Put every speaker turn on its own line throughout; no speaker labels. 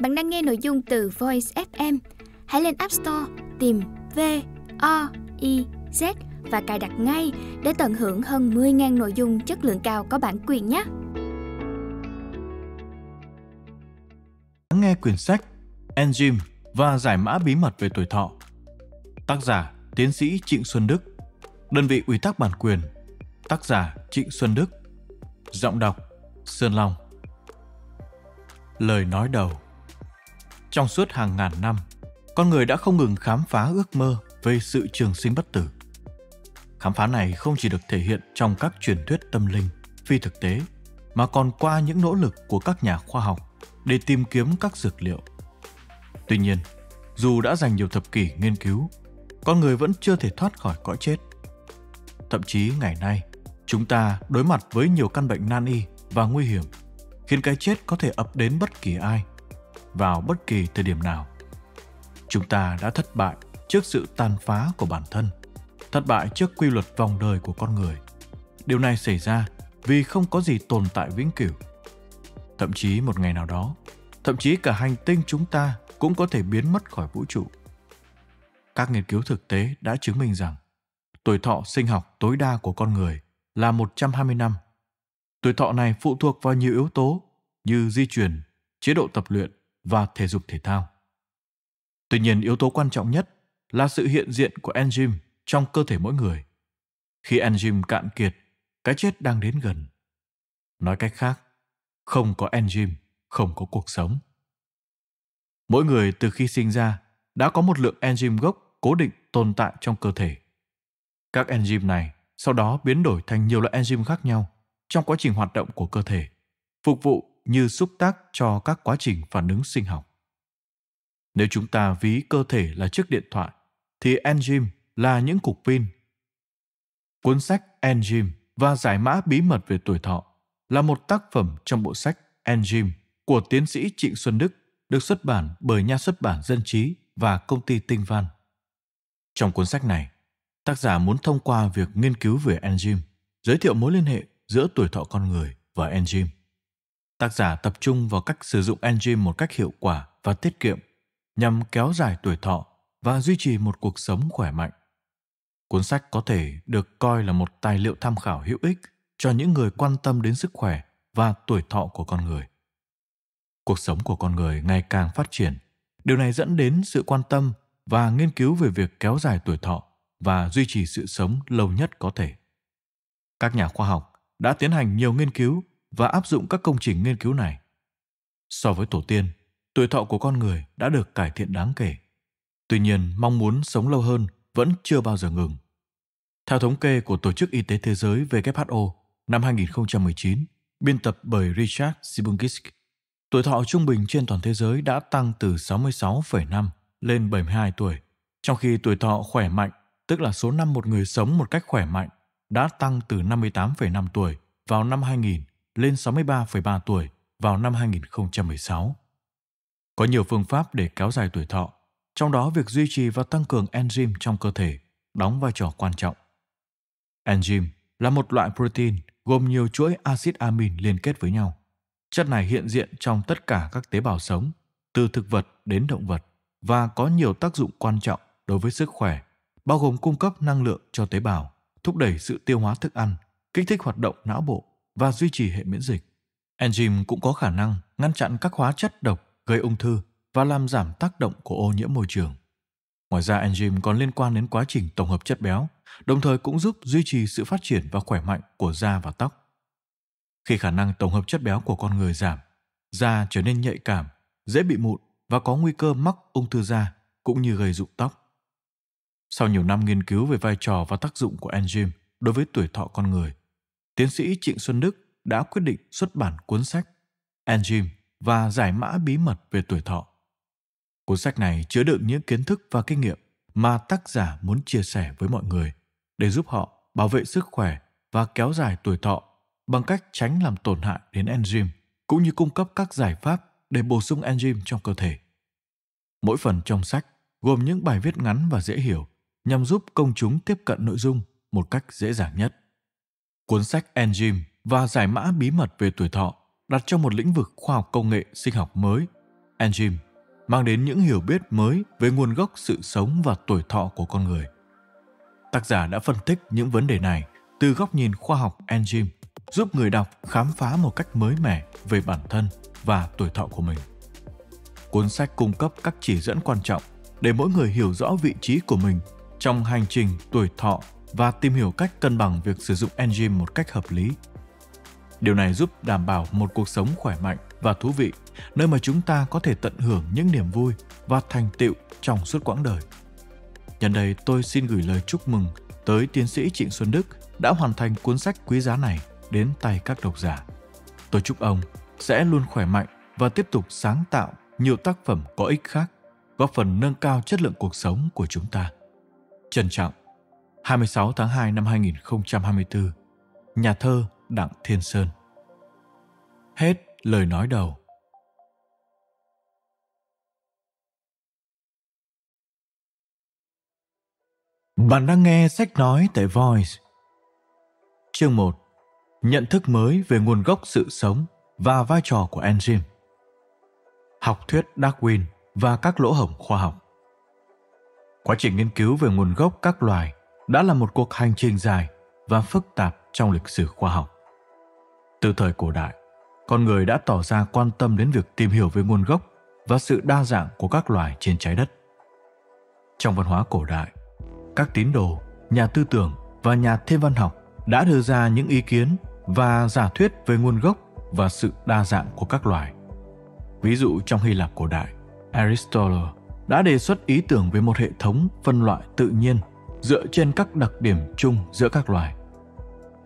Bạn đang nghe nội dung từ Voice FM. Hãy lên App Store tìm V O I Z và cài đặt ngay để tận hưởng hơn 10.000 nội dung chất lượng cao có bản quyền nhé. Lắng nghe quyển sách Enzyme và giải mã bí mật về tuổi thọ. Tác giả: Tiến sĩ Trịnh Xuân Đức. Đơn vị ủy thác bản quyền. Tác giả: Trịnh Xuân Đức. Giọng đọc: Sơn Long. Lời nói đầu trong suốt hàng ngàn năm, con người đã không ngừng khám phá ước mơ về sự trường sinh bất tử. Khám phá này không chỉ được thể hiện trong các truyền thuyết tâm linh, phi thực tế, mà còn qua những nỗ lực của các nhà khoa học để tìm kiếm các dược liệu. Tuy nhiên, dù đã dành nhiều thập kỷ nghiên cứu, con người vẫn chưa thể thoát khỏi cõi chết. Thậm chí ngày nay, chúng ta đối mặt với nhiều căn bệnh nan y và nguy hiểm, khiến cái chết có thể ập đến bất kỳ ai vào bất kỳ thời điểm nào chúng ta đã thất bại trước sự tàn phá của bản thân thất bại trước quy luật vòng đời của con người điều này xảy ra vì không có gì tồn tại vĩnh cửu thậm chí một ngày nào đó thậm chí cả hành tinh chúng ta cũng có thể biến mất khỏi vũ trụ các nghiên cứu thực tế đã chứng minh rằng tuổi thọ sinh học tối đa của con người là 120 năm. Tuổi thọ này phụ thuộc vào nhiều yếu tố như di truyền, chế độ tập luyện, và thể dục thể thao. Tuy nhiên, yếu tố quan trọng nhất là sự hiện diện của enzyme trong cơ thể mỗi người. Khi enzyme cạn kiệt, cái chết đang đến gần. Nói cách khác, không có enzyme, không có cuộc sống. Mỗi người từ khi sinh ra đã có một lượng enzyme gốc cố định tồn tại trong cơ thể. Các enzyme này sau đó biến đổi thành nhiều loại enzyme khác nhau trong quá trình hoạt động của cơ thể, phục vụ như xúc tác cho các quá trình phản ứng sinh học. Nếu chúng ta ví cơ thể là chiếc điện thoại, thì enzyme là những cục pin. Cuốn sách Enzyme và giải mã bí mật về tuổi thọ là một tác phẩm trong bộ sách Enzyme của tiến sĩ Trịnh Xuân Đức được xuất bản bởi nhà xuất bản Dân Trí và công ty Tinh Văn. Trong cuốn sách này, tác giả muốn thông qua việc nghiên cứu về enzyme giới thiệu mối liên hệ giữa tuổi thọ con người và enzyme. Tác giả tập trung vào cách sử dụng enzyme một cách hiệu quả và tiết kiệm nhằm kéo dài tuổi thọ và duy trì một cuộc sống khỏe mạnh. Cuốn sách có thể được coi là một tài liệu tham khảo hữu ích cho những người quan tâm đến sức khỏe và tuổi thọ của con người. Cuộc sống của con người ngày càng phát triển, điều này dẫn đến sự quan tâm và nghiên cứu về việc kéo dài tuổi thọ và duy trì sự sống lâu nhất có thể. Các nhà khoa học đã tiến hành nhiều nghiên cứu và áp dụng các công trình nghiên cứu này. So với tổ tiên, tuổi thọ của con người đã được cải thiện đáng kể. Tuy nhiên, mong muốn sống lâu hơn vẫn chưa bao giờ ngừng. Theo thống kê của Tổ chức Y tế Thế giới WHO năm 2019, biên tập bởi Richard Sibungisk, tuổi thọ trung bình trên toàn thế giới đã tăng từ 66,5 lên 72 tuổi, trong khi tuổi thọ khỏe mạnh, tức là số năm một người sống một cách khỏe mạnh, đã tăng từ 58,5 tuổi vào năm 2000 lên 63,3 tuổi vào năm 2016. Có nhiều phương pháp để kéo dài tuổi thọ, trong đó việc duy trì và tăng cường enzyme trong cơ thể đóng vai trò quan trọng. Enzyme là một loại protein gồm nhiều chuỗi axit amin liên kết với nhau. Chất này hiện diện trong tất cả các tế bào sống, từ thực vật đến động vật và có nhiều tác dụng quan trọng đối với sức khỏe, bao gồm cung cấp năng lượng cho tế bào, thúc đẩy sự tiêu hóa thức ăn, kích thích hoạt động não bộ và duy trì hệ miễn dịch. Enzyme cũng có khả năng ngăn chặn các hóa chất độc gây ung thư và làm giảm tác động của ô nhiễm môi trường. Ngoài ra, enzyme còn liên quan đến quá trình tổng hợp chất béo, đồng thời cũng giúp duy trì sự phát triển và khỏe mạnh của da và tóc. Khi khả năng tổng hợp chất béo của con người giảm, da trở nên nhạy cảm, dễ bị mụn và có nguy cơ mắc ung thư da cũng như gây rụng tóc. Sau nhiều năm nghiên cứu về vai trò và tác dụng của enzyme đối với tuổi thọ con người, tiến sĩ Trịnh Xuân Đức đã quyết định xuất bản cuốn sách Enzyme và giải mã bí mật về tuổi thọ. Cuốn sách này chứa đựng những kiến thức và kinh nghiệm mà tác giả muốn chia sẻ với mọi người để giúp họ bảo vệ sức khỏe và kéo dài tuổi thọ bằng cách tránh làm tổn hại đến enzyme cũng như cung cấp các giải pháp để bổ sung enzyme trong cơ thể. Mỗi phần trong sách gồm những bài viết ngắn và dễ hiểu nhằm giúp công chúng tiếp cận nội dung một cách dễ dàng nhất cuốn sách Enzyme và giải mã bí mật về tuổi thọ đặt trong một lĩnh vực khoa học công nghệ sinh học mới, Enzyme, mang đến những hiểu biết mới về nguồn gốc sự sống và tuổi thọ của con người. Tác giả đã phân tích những vấn đề này từ góc nhìn khoa học Enzyme, giúp người đọc khám phá một cách mới mẻ về bản thân và tuổi thọ của mình. Cuốn sách cung cấp các chỉ dẫn quan trọng để mỗi người hiểu rõ vị trí của mình trong hành trình tuổi thọ và tìm hiểu cách cân bằng việc sử dụng enzyme một cách hợp lý. Điều này giúp đảm bảo một cuộc sống khỏe mạnh và thú vị, nơi mà chúng ta có thể tận hưởng những niềm vui và thành tựu trong suốt quãng đời. Nhân đây, tôi xin gửi lời chúc mừng tới tiến sĩ Trịnh Xuân Đức đã hoàn thành cuốn sách quý giá này đến tay các độc giả. Tôi chúc ông sẽ luôn khỏe mạnh và tiếp tục sáng tạo nhiều tác phẩm có ích khác, góp phần nâng cao chất lượng cuộc sống của chúng ta. Trân trọng 26 tháng 2 năm 2024, nhà thơ Đặng Thiên Sơn. Hết lời nói đầu. Bạn đang nghe sách nói tại Voice. Chương 1. Nhận thức mới về nguồn gốc sự sống và vai trò của enzyme. Học thuyết Darwin và các lỗ hổng khoa học. Quá trình nghiên cứu về nguồn gốc các loài đã là một cuộc hành trình dài và phức tạp trong lịch sử khoa học. Từ thời cổ đại, con người đã tỏ ra quan tâm đến việc tìm hiểu về nguồn gốc và sự đa dạng của các loài trên trái đất. Trong văn hóa cổ đại, các tín đồ, nhà tư tưởng và nhà thiên văn học đã đưa ra những ý kiến và giả thuyết về nguồn gốc và sự đa dạng của các loài. Ví dụ trong Hy Lạp cổ đại, Aristotle đã đề xuất ý tưởng về một hệ thống phân loại tự nhiên dựa trên các đặc điểm chung giữa các loài.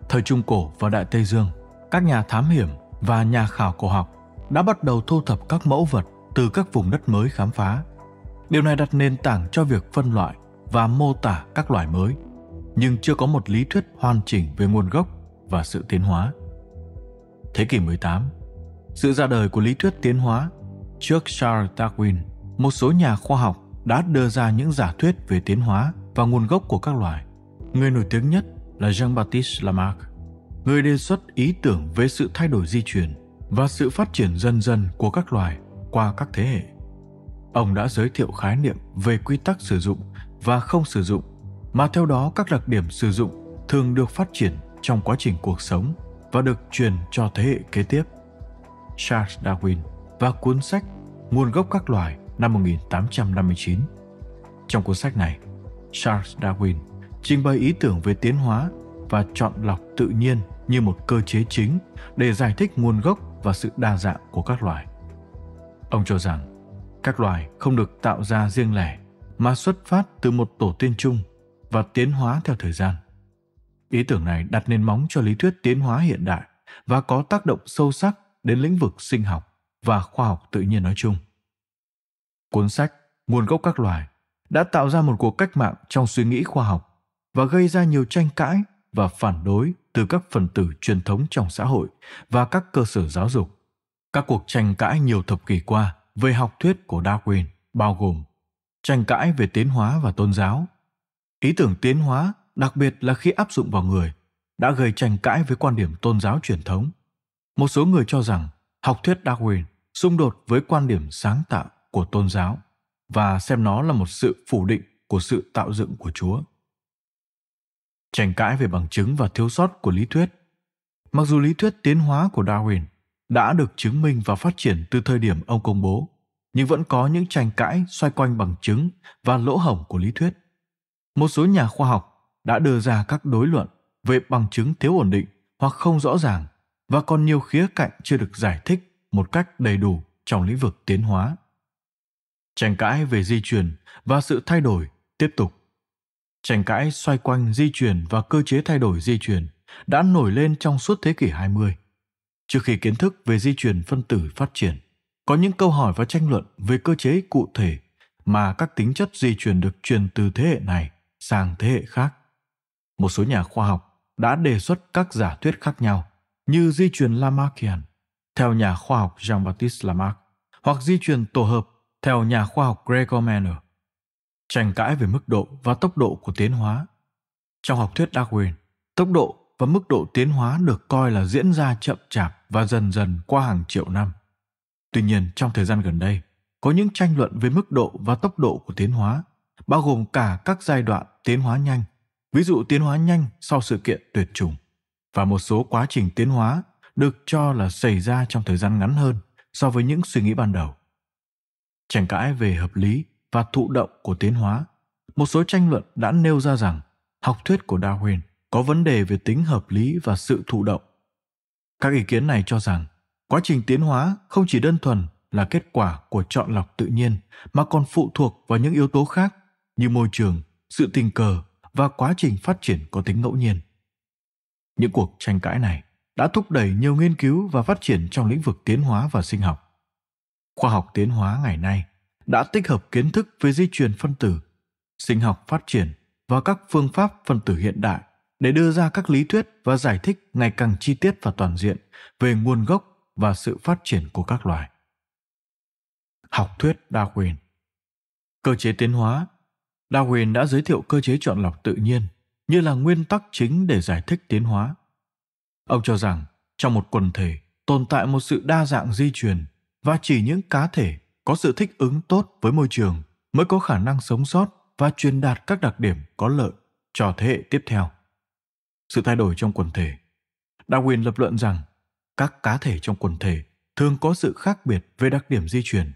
Thời Trung Cổ và Đại Tây Dương, các nhà thám hiểm và nhà khảo cổ học đã bắt đầu thu thập các mẫu vật từ các vùng đất mới khám phá. Điều này đặt nền tảng cho việc phân loại và mô tả các loài mới, nhưng chưa có một lý thuyết hoàn chỉnh về nguồn gốc và sự tiến hóa. Thế kỷ 18, sự ra đời của lý thuyết tiến hóa trước Charles Darwin, một số nhà khoa học đã đưa ra những giả thuyết về tiến hóa và nguồn gốc của các loài. Người nổi tiếng nhất là Jean-Baptiste Lamarck, người đề xuất ý tưởng về sự thay đổi di truyền và sự phát triển dần dần của các loài qua các thế hệ. Ông đã giới thiệu khái niệm về quy tắc sử dụng và không sử dụng, mà theo đó các đặc điểm sử dụng thường được phát triển trong quá trình cuộc sống và được truyền cho thế hệ kế tiếp. Charles Darwin và cuốn sách Nguồn gốc các loài năm 1859. Trong cuốn sách này, Charles Darwin trình bày ý tưởng về tiến hóa và chọn lọc tự nhiên như một cơ chế chính để giải thích nguồn gốc và sự đa dạng của các loài. Ông cho rằng các loài không được tạo ra riêng lẻ mà xuất phát từ một tổ tiên chung và tiến hóa theo thời gian. Ý tưởng này đặt nền móng cho lý thuyết tiến hóa hiện đại và có tác động sâu sắc đến lĩnh vực sinh học và khoa học tự nhiên nói chung. Cuốn sách Nguồn gốc các loài đã tạo ra một cuộc cách mạng trong suy nghĩ khoa học và gây ra nhiều tranh cãi và phản đối từ các phần tử truyền thống trong xã hội và các cơ sở giáo dục. Các cuộc tranh cãi nhiều thập kỷ qua về học thuyết của Darwin bao gồm tranh cãi về tiến hóa và tôn giáo. Ý tưởng tiến hóa, đặc biệt là khi áp dụng vào người, đã gây tranh cãi với quan điểm tôn giáo truyền thống. Một số người cho rằng học thuyết Darwin xung đột với quan điểm sáng tạo của tôn giáo và xem nó là một sự phủ định của sự tạo dựng của Chúa. Tranh cãi về bằng chứng và thiếu sót của lý thuyết. Mặc dù lý thuyết tiến hóa của Darwin đã được chứng minh và phát triển từ thời điểm ông công bố, nhưng vẫn có những tranh cãi xoay quanh bằng chứng và lỗ hổng của lý thuyết. Một số nhà khoa học đã đưa ra các đối luận về bằng chứng thiếu ổn định hoặc không rõ ràng và còn nhiều khía cạnh chưa được giải thích một cách đầy đủ trong lĩnh vực tiến hóa tranh cãi về di truyền và sự thay đổi tiếp tục tranh cãi xoay quanh di truyền và cơ chế thay đổi di truyền đã nổi lên trong suốt thế kỷ 20. Trước khi kiến thức về di truyền phân tử phát triển, có những câu hỏi và tranh luận về cơ chế cụ thể mà các tính chất di truyền được truyền từ thế hệ này sang thế hệ khác. Một số nhà khoa học đã đề xuất các giả thuyết khác nhau như di truyền Lamarckian theo nhà khoa học Jean-Baptiste Lamarck hoặc di truyền tổ hợp theo nhà khoa học Gregor Menner, tranh cãi về mức độ và tốc độ của tiến hóa. Trong học thuyết Darwin, tốc độ và mức độ tiến hóa được coi là diễn ra chậm chạp và dần dần qua hàng triệu năm. Tuy nhiên, trong thời gian gần đây, có những tranh luận về mức độ và tốc độ của tiến hóa, bao gồm cả các giai đoạn tiến hóa nhanh, ví dụ tiến hóa nhanh sau sự kiện tuyệt chủng, và một số quá trình tiến hóa được cho là xảy ra trong thời gian ngắn hơn so với những suy nghĩ ban đầu tranh cãi về hợp lý và thụ động của tiến hóa một số tranh luận đã nêu ra rằng học thuyết của darwin có vấn đề về tính hợp lý và sự thụ động các ý kiến này cho rằng quá trình tiến hóa không chỉ đơn thuần là kết quả của chọn lọc tự nhiên mà còn phụ thuộc vào những yếu tố khác như môi trường sự tình cờ và quá trình phát triển có tính ngẫu nhiên những cuộc tranh cãi này đã thúc đẩy nhiều nghiên cứu và phát triển trong lĩnh vực tiến hóa và sinh học khoa học tiến hóa ngày nay đã tích hợp kiến thức về di truyền phân tử sinh học phát triển và các phương pháp phân tử hiện đại để đưa ra các lý thuyết và giải thích ngày càng chi tiết và toàn diện về nguồn gốc và sự phát triển của các loài. Học thuyết Darwin Cơ chế tiến hóa Darwin đã giới thiệu cơ chế chọn lọc tự nhiên như là nguyên tắc chính để giải thích tiến hóa. Ông cho rằng trong một quần thể tồn tại một sự đa dạng di truyền và chỉ những cá thể có sự thích ứng tốt với môi trường mới có khả năng sống sót và truyền đạt các đặc điểm có lợi cho thế hệ tiếp theo. Sự thay đổi trong quần thể Darwin lập luận rằng các cá thể trong quần thể thường có sự khác biệt về đặc điểm di truyền.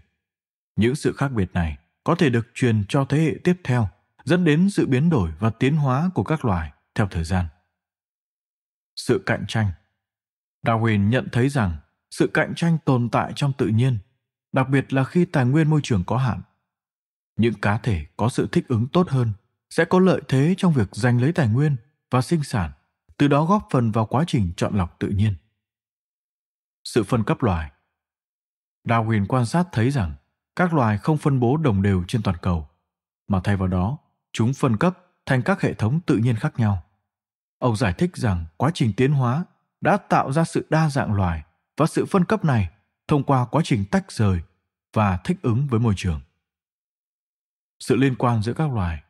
Những sự khác biệt này có thể được truyền cho thế hệ tiếp theo, dẫn đến sự biến đổi và tiến hóa của các loài theo thời gian. Sự cạnh tranh Darwin nhận thấy rằng sự cạnh tranh tồn tại trong tự nhiên đặc biệt là khi tài nguyên môi trường có hạn những cá thể có sự thích ứng tốt hơn sẽ có lợi thế trong việc giành lấy tài nguyên và sinh sản từ đó góp phần vào quá trình chọn lọc tự nhiên sự phân cấp loài darwin quan sát thấy rằng các loài không phân bố đồng đều trên toàn cầu mà thay vào đó chúng phân cấp thành các hệ thống tự nhiên khác nhau ông giải thích rằng quá trình tiến hóa đã tạo ra sự đa dạng loài và sự phân cấp này thông qua quá trình tách rời và thích ứng với môi trường. Sự liên quan giữa các loài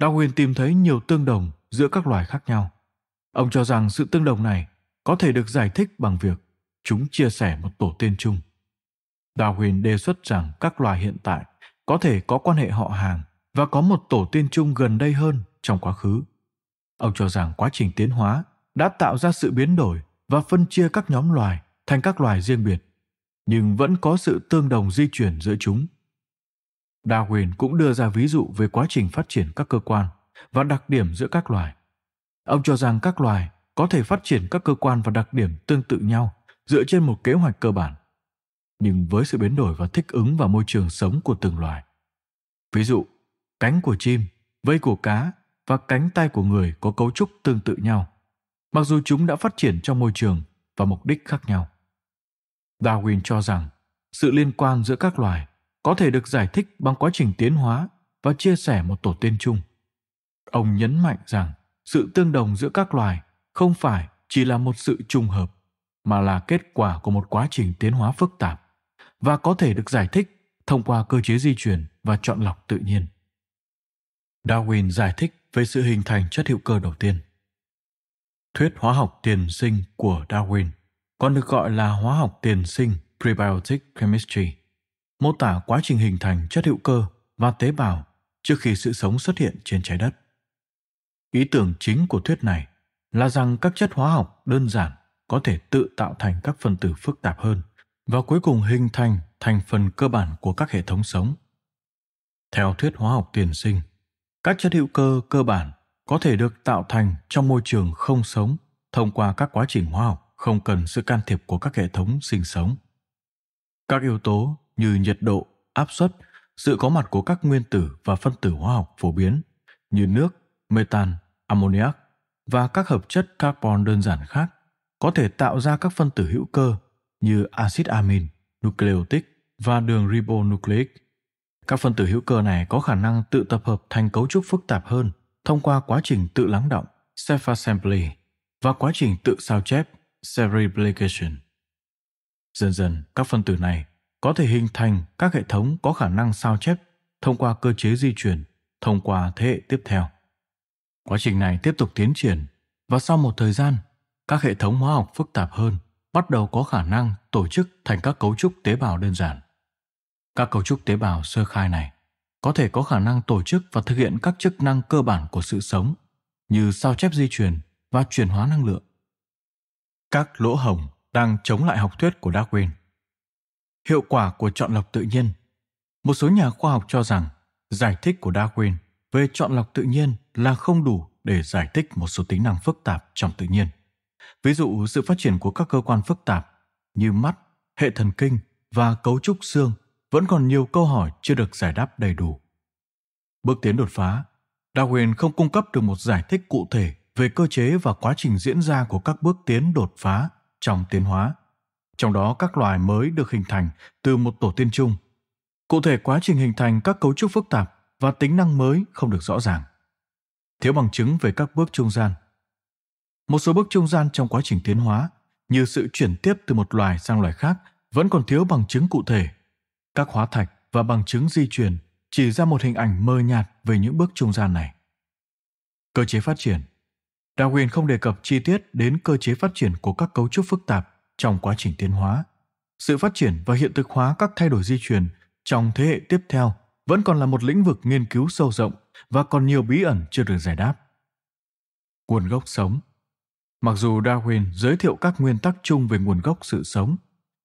Darwin tìm thấy nhiều tương đồng giữa các loài khác nhau. Ông cho rằng sự tương đồng này có thể được giải thích bằng việc chúng chia sẻ một tổ tiên chung. Darwin đề xuất rằng các loài hiện tại có thể có quan hệ họ hàng và có một tổ tiên chung gần đây hơn trong quá khứ. Ông cho rằng quá trình tiến hóa đã tạo ra sự biến đổi và phân chia các nhóm loài thành các loài riêng biệt, nhưng vẫn có sự tương đồng di chuyển giữa chúng. Darwin cũng đưa ra ví dụ về quá trình phát triển các cơ quan và đặc điểm giữa các loài. Ông cho rằng các loài có thể phát triển các cơ quan và đặc điểm tương tự nhau dựa trên một kế hoạch cơ bản, nhưng với sự biến đổi và thích ứng vào môi trường sống của từng loài. Ví dụ, cánh của chim, vây của cá và cánh tay của người có cấu trúc tương tự nhau, mặc dù chúng đã phát triển trong môi trường và mục đích khác nhau. Darwin cho rằng sự liên quan giữa các loài có thể được giải thích bằng quá trình tiến hóa và chia sẻ một tổ tiên chung. Ông nhấn mạnh rằng sự tương đồng giữa các loài không phải chỉ là một sự trùng hợp mà là kết quả của một quá trình tiến hóa phức tạp và có thể được giải thích thông qua cơ chế di truyền và chọn lọc tự nhiên. Darwin giải thích về sự hình thành chất hữu cơ đầu tiên. Thuyết hóa học tiền sinh của Darwin – còn được gọi là hóa học tiền sinh prebiotic chemistry, mô tả quá trình hình thành chất hữu cơ và tế bào trước khi sự sống xuất hiện trên trái đất. Ý tưởng chính của thuyết này là rằng các chất hóa học đơn giản có thể tự tạo thành các phân tử phức tạp hơn và cuối cùng hình thành thành phần cơ bản của các hệ thống sống. Theo thuyết hóa học tiền sinh, các chất hữu cơ cơ bản có thể được tạo thành trong môi trường không sống thông qua các quá trình hóa học không cần sự can thiệp của các hệ thống sinh sống. Các yếu tố như nhiệt độ, áp suất, sự có mặt của các nguyên tử và phân tử hóa học phổ biến như nước, metan, ammoniac và các hợp chất carbon đơn giản khác có thể tạo ra các phân tử hữu cơ như axit amin, nucleotic và đường ribonucleic. Các phân tử hữu cơ này có khả năng tự tập hợp thành cấu trúc phức tạp hơn thông qua quá trình tự lắng động, self-assembly và quá trình tự sao chép Cereplication. Dần dần, các phân tử này có thể hình thành các hệ thống có khả năng sao chép thông qua cơ chế di chuyển, thông qua thế hệ tiếp theo. Quá trình này tiếp tục tiến triển và sau một thời gian, các hệ thống hóa học phức tạp hơn bắt đầu có khả năng tổ chức thành các cấu trúc tế bào đơn giản. Các cấu trúc tế bào sơ khai này có thể có khả năng tổ chức và thực hiện các chức năng cơ bản của sự sống như sao chép di truyền và chuyển hóa năng lượng các lỗ hổng đang chống lại học thuyết của Darwin. Hiệu quả của chọn lọc tự nhiên Một số nhà khoa học cho rằng giải thích của Darwin về chọn lọc tự nhiên là không đủ để giải thích một số tính năng phức tạp trong tự nhiên. Ví dụ sự phát triển của các cơ quan phức tạp như mắt, hệ thần kinh và cấu trúc xương vẫn còn nhiều câu hỏi chưa được giải đáp đầy đủ. Bước tiến đột phá, Darwin không cung cấp được một giải thích cụ thể về cơ chế và quá trình diễn ra của các bước tiến đột phá trong tiến hóa trong đó các loài mới được hình thành từ một tổ tiên chung cụ thể quá trình hình thành các cấu trúc phức tạp và tính năng mới không được rõ ràng thiếu bằng chứng về các bước trung gian một số bước trung gian trong quá trình tiến hóa như sự chuyển tiếp từ một loài sang loài khác vẫn còn thiếu bằng chứng cụ thể các hóa thạch và bằng chứng di truyền chỉ ra một hình ảnh mờ nhạt về những bước trung gian này cơ chế phát triển Darwin không đề cập chi tiết đến cơ chế phát triển của các cấu trúc phức tạp trong quá trình tiến hóa. Sự phát triển và hiện thực hóa các thay đổi di truyền trong thế hệ tiếp theo vẫn còn là một lĩnh vực nghiên cứu sâu rộng và còn nhiều bí ẩn chưa được giải đáp. Nguồn gốc sống Mặc dù Darwin giới thiệu các nguyên tắc chung về nguồn gốc sự sống,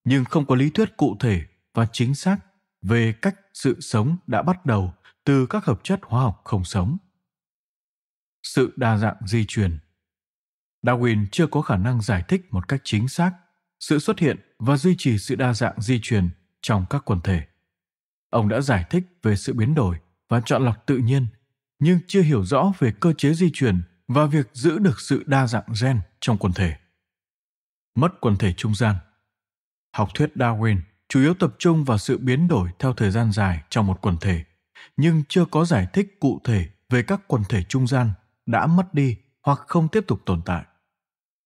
nhưng không có lý thuyết cụ thể và chính xác về cách sự sống đã bắt đầu từ các hợp chất hóa học không sống sự đa dạng di truyền darwin chưa có khả năng giải thích một cách chính xác sự xuất hiện và duy trì sự đa dạng di truyền trong các quần thể ông đã giải thích về sự biến đổi và chọn lọc tự nhiên nhưng chưa hiểu rõ về cơ chế di truyền và việc giữ được sự đa dạng gen trong quần thể mất quần thể trung gian học thuyết darwin chủ yếu tập trung vào sự biến đổi theo thời gian dài trong một quần thể nhưng chưa có giải thích cụ thể về các quần thể trung gian đã mất đi hoặc không tiếp tục tồn tại.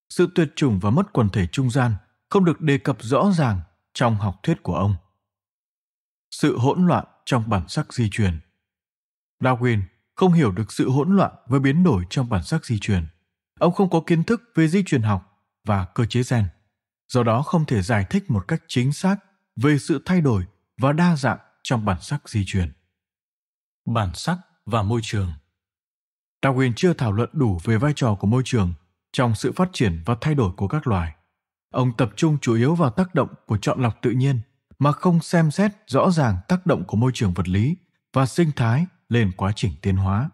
Sự tuyệt chủng và mất quần thể trung gian không được đề cập rõ ràng trong học thuyết của ông. Sự hỗn loạn trong bản sắc di truyền Darwin không hiểu được sự hỗn loạn và biến đổi trong bản sắc di truyền. Ông không có kiến thức về di truyền học và cơ chế gen, do đó không thể giải thích một cách chính xác về sự thay đổi và đa dạng trong bản sắc di truyền. Bản sắc và môi trường Darwin chưa thảo luận đủ về vai trò của môi trường trong sự phát triển và thay đổi của các loài. Ông tập trung chủ yếu vào tác động của chọn lọc tự nhiên mà không xem xét rõ ràng tác động của môi trường vật lý và sinh thái lên quá trình tiến hóa.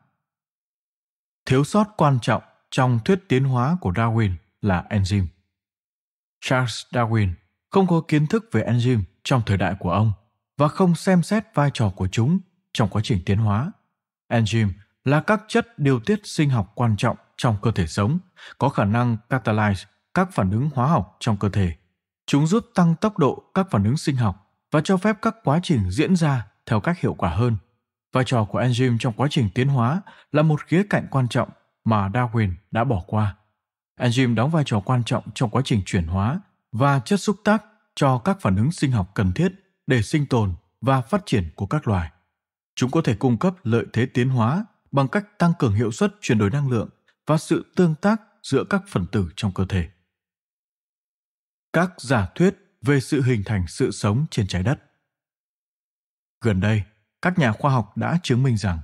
Thiếu sót quan trọng trong thuyết tiến hóa của Darwin là enzyme. Charles Darwin không có kiến thức về enzyme trong thời đại của ông và không xem xét vai trò của chúng trong quá trình tiến hóa. Enzyme là các chất điều tiết sinh học quan trọng trong cơ thể sống, có khả năng catalyze các phản ứng hóa học trong cơ thể. Chúng giúp tăng tốc độ các phản ứng sinh học và cho phép các quá trình diễn ra theo cách hiệu quả hơn. Vai trò của enzyme trong quá trình tiến hóa là một khía cạnh quan trọng mà Darwin đã bỏ qua. Enzyme đóng vai trò quan trọng trong quá trình chuyển hóa và chất xúc tác cho các phản ứng sinh học cần thiết để sinh tồn và phát triển của các loài. Chúng có thể cung cấp lợi thế tiến hóa bằng cách tăng cường hiệu suất chuyển đổi năng lượng và sự tương tác giữa các phần tử trong cơ thể. Các giả thuyết về sự hình thành sự sống trên trái đất. Gần đây, các nhà khoa học đã chứng minh rằng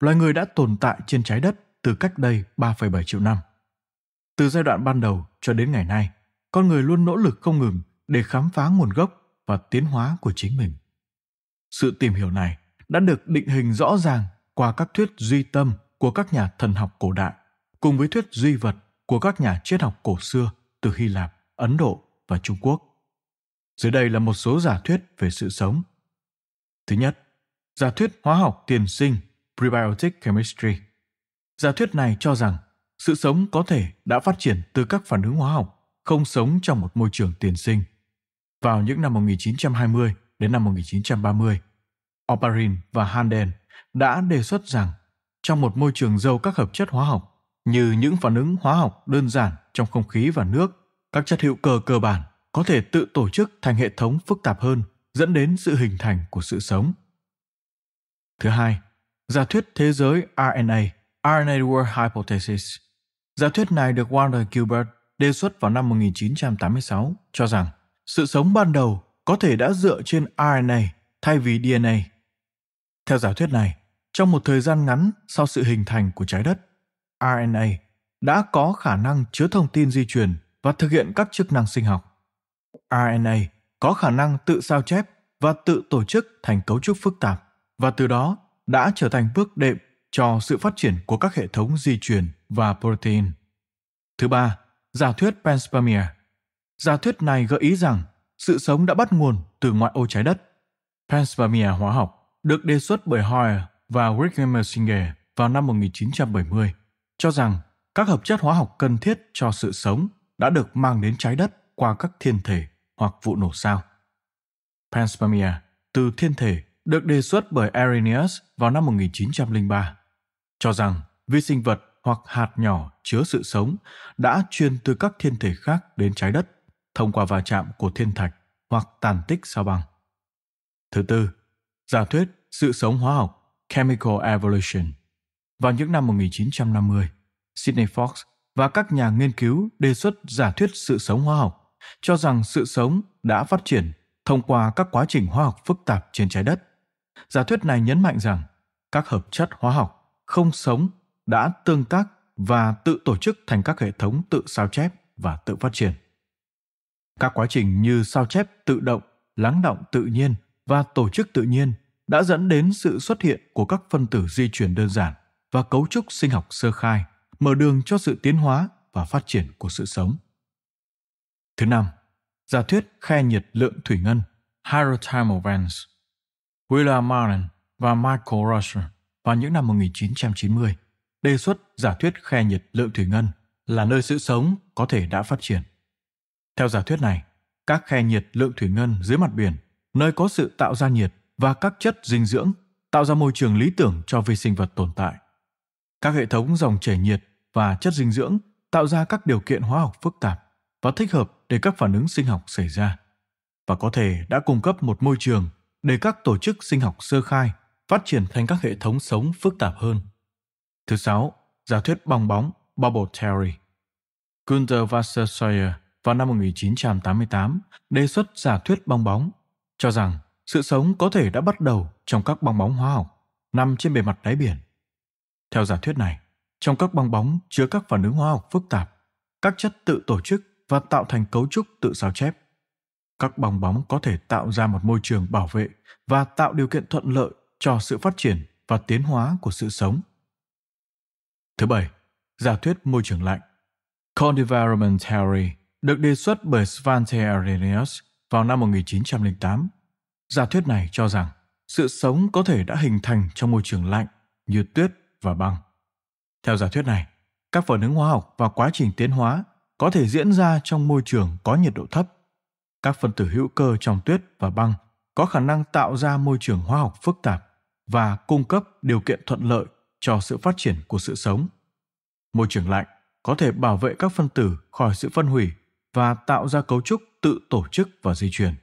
loài người đã tồn tại trên trái đất từ cách đây 3,7 triệu năm. Từ giai đoạn ban đầu cho đến ngày nay, con người luôn nỗ lực không ngừng để khám phá nguồn gốc và tiến hóa của chính mình. Sự tìm hiểu này đã được định hình rõ ràng qua các thuyết duy tâm của các nhà thần học cổ đại cùng với thuyết duy vật của các nhà triết học cổ xưa từ Hy Lạp, Ấn Độ và Trung Quốc. Dưới đây là một số giả thuyết về sự sống. Thứ nhất, giả thuyết hóa học tiền sinh prebiotic chemistry. Giả thuyết này cho rằng sự sống có thể đã phát triển từ các phản ứng hóa học không sống trong một môi trường tiền sinh. Vào những năm 1920 đến năm 1930, Oparin và Handen đã đề xuất rằng trong một môi trường giàu các hợp chất hóa học như những phản ứng hóa học đơn giản trong không khí và nước, các chất hữu cơ cơ bản có thể tự tổ chức thành hệ thống phức tạp hơn dẫn đến sự hình thành của sự sống. Thứ hai, giả thuyết thế giới RNA, RNA World Hypothesis. Giả thuyết này được Walter Gilbert đề xuất vào năm 1986 cho rằng sự sống ban đầu có thể đã dựa trên RNA thay vì DNA theo giả thuyết này, trong một thời gian ngắn sau sự hình thành của trái đất, RNA đã có khả năng chứa thông tin di truyền và thực hiện các chức năng sinh học. RNA có khả năng tự sao chép và tự tổ chức thành cấu trúc phức tạp và từ đó đã trở thành bước đệm cho sự phát triển của các hệ thống di truyền và protein. Thứ ba, giả thuyết panspermia. Giả thuyết này gợi ý rằng sự sống đã bắt nguồn từ ngoại ô trái đất. Panspermia hóa học được đề xuất bởi Hoyer và Wertheimer Singer vào năm 1970, cho rằng các hợp chất hóa học cần thiết cho sự sống đã được mang đến trái đất qua các thiên thể hoặc vụ nổ sao. Panspermia từ thiên thể được đề xuất bởi Arrhenius vào năm 1903, cho rằng vi sinh vật hoặc hạt nhỏ chứa sự sống đã truyền từ các thiên thể khác đến trái đất thông qua va chạm của thiên thạch hoặc tàn tích sao băng. Thứ tư, giả thuyết sự sống hóa học Chemical Evolution. Vào những năm 1950, Sidney Fox và các nhà nghiên cứu đề xuất giả thuyết sự sống hóa học, cho rằng sự sống đã phát triển thông qua các quá trình hóa học phức tạp trên trái đất. Giả thuyết này nhấn mạnh rằng các hợp chất hóa học không sống đã tương tác và tự tổ chức thành các hệ thống tự sao chép và tự phát triển. Các quá trình như sao chép tự động, lắng động tự nhiên và tổ chức tự nhiên đã dẫn đến sự xuất hiện của các phân tử di chuyển đơn giản và cấu trúc sinh học sơ khai, mở đường cho sự tiến hóa và phát triển của sự sống. Thứ năm, giả thuyết khe nhiệt lượng thủy ngân hydrothermal vents. William Martin và Michael Rusher vào những năm 1990 đề xuất giả thuyết khe nhiệt lượng thủy ngân là nơi sự sống có thể đã phát triển. Theo giả thuyết này, các khe nhiệt lượng thủy ngân dưới mặt biển nơi có sự tạo ra nhiệt và các chất dinh dưỡng tạo ra môi trường lý tưởng cho vi sinh vật tồn tại. Các hệ thống dòng chảy nhiệt và chất dinh dưỡng tạo ra các điều kiện hóa học phức tạp và thích hợp để các phản ứng sinh học xảy ra và có thể đã cung cấp một môi trường để các tổ chức sinh học sơ khai phát triển thành các hệ thống sống phức tạp hơn. Thứ sáu, giả thuyết bong bóng Bubble Theory. Gunther Wasser vào năm 1988 đề xuất giả thuyết bong bóng cho rằng sự sống có thể đã bắt đầu trong các bong bóng hóa học nằm trên bề mặt đáy biển. Theo giả thuyết này, trong các bong bóng chứa các phản ứng hóa học phức tạp, các chất tự tổ chức và tạo thành cấu trúc tự sao chép. Các bong bóng có thể tạo ra một môi trường bảo vệ và tạo điều kiện thuận lợi cho sự phát triển và tiến hóa của sự sống. Thứ bảy, giả thuyết môi trường lạnh. (Cold Environment Theory được đề xuất bởi Svante Arrhenius – vào năm 1908. Giả thuyết này cho rằng sự sống có thể đã hình thành trong môi trường lạnh như tuyết và băng. Theo giả thuyết này, các phản ứng hóa học và quá trình tiến hóa có thể diễn ra trong môi trường có nhiệt độ thấp. Các phân tử hữu cơ trong tuyết và băng có khả năng tạo ra môi trường hóa học phức tạp và cung cấp điều kiện thuận lợi cho sự phát triển của sự sống. Môi trường lạnh có thể bảo vệ các phân tử khỏi sự phân hủy và tạo ra cấu trúc tự tổ chức và di truyền.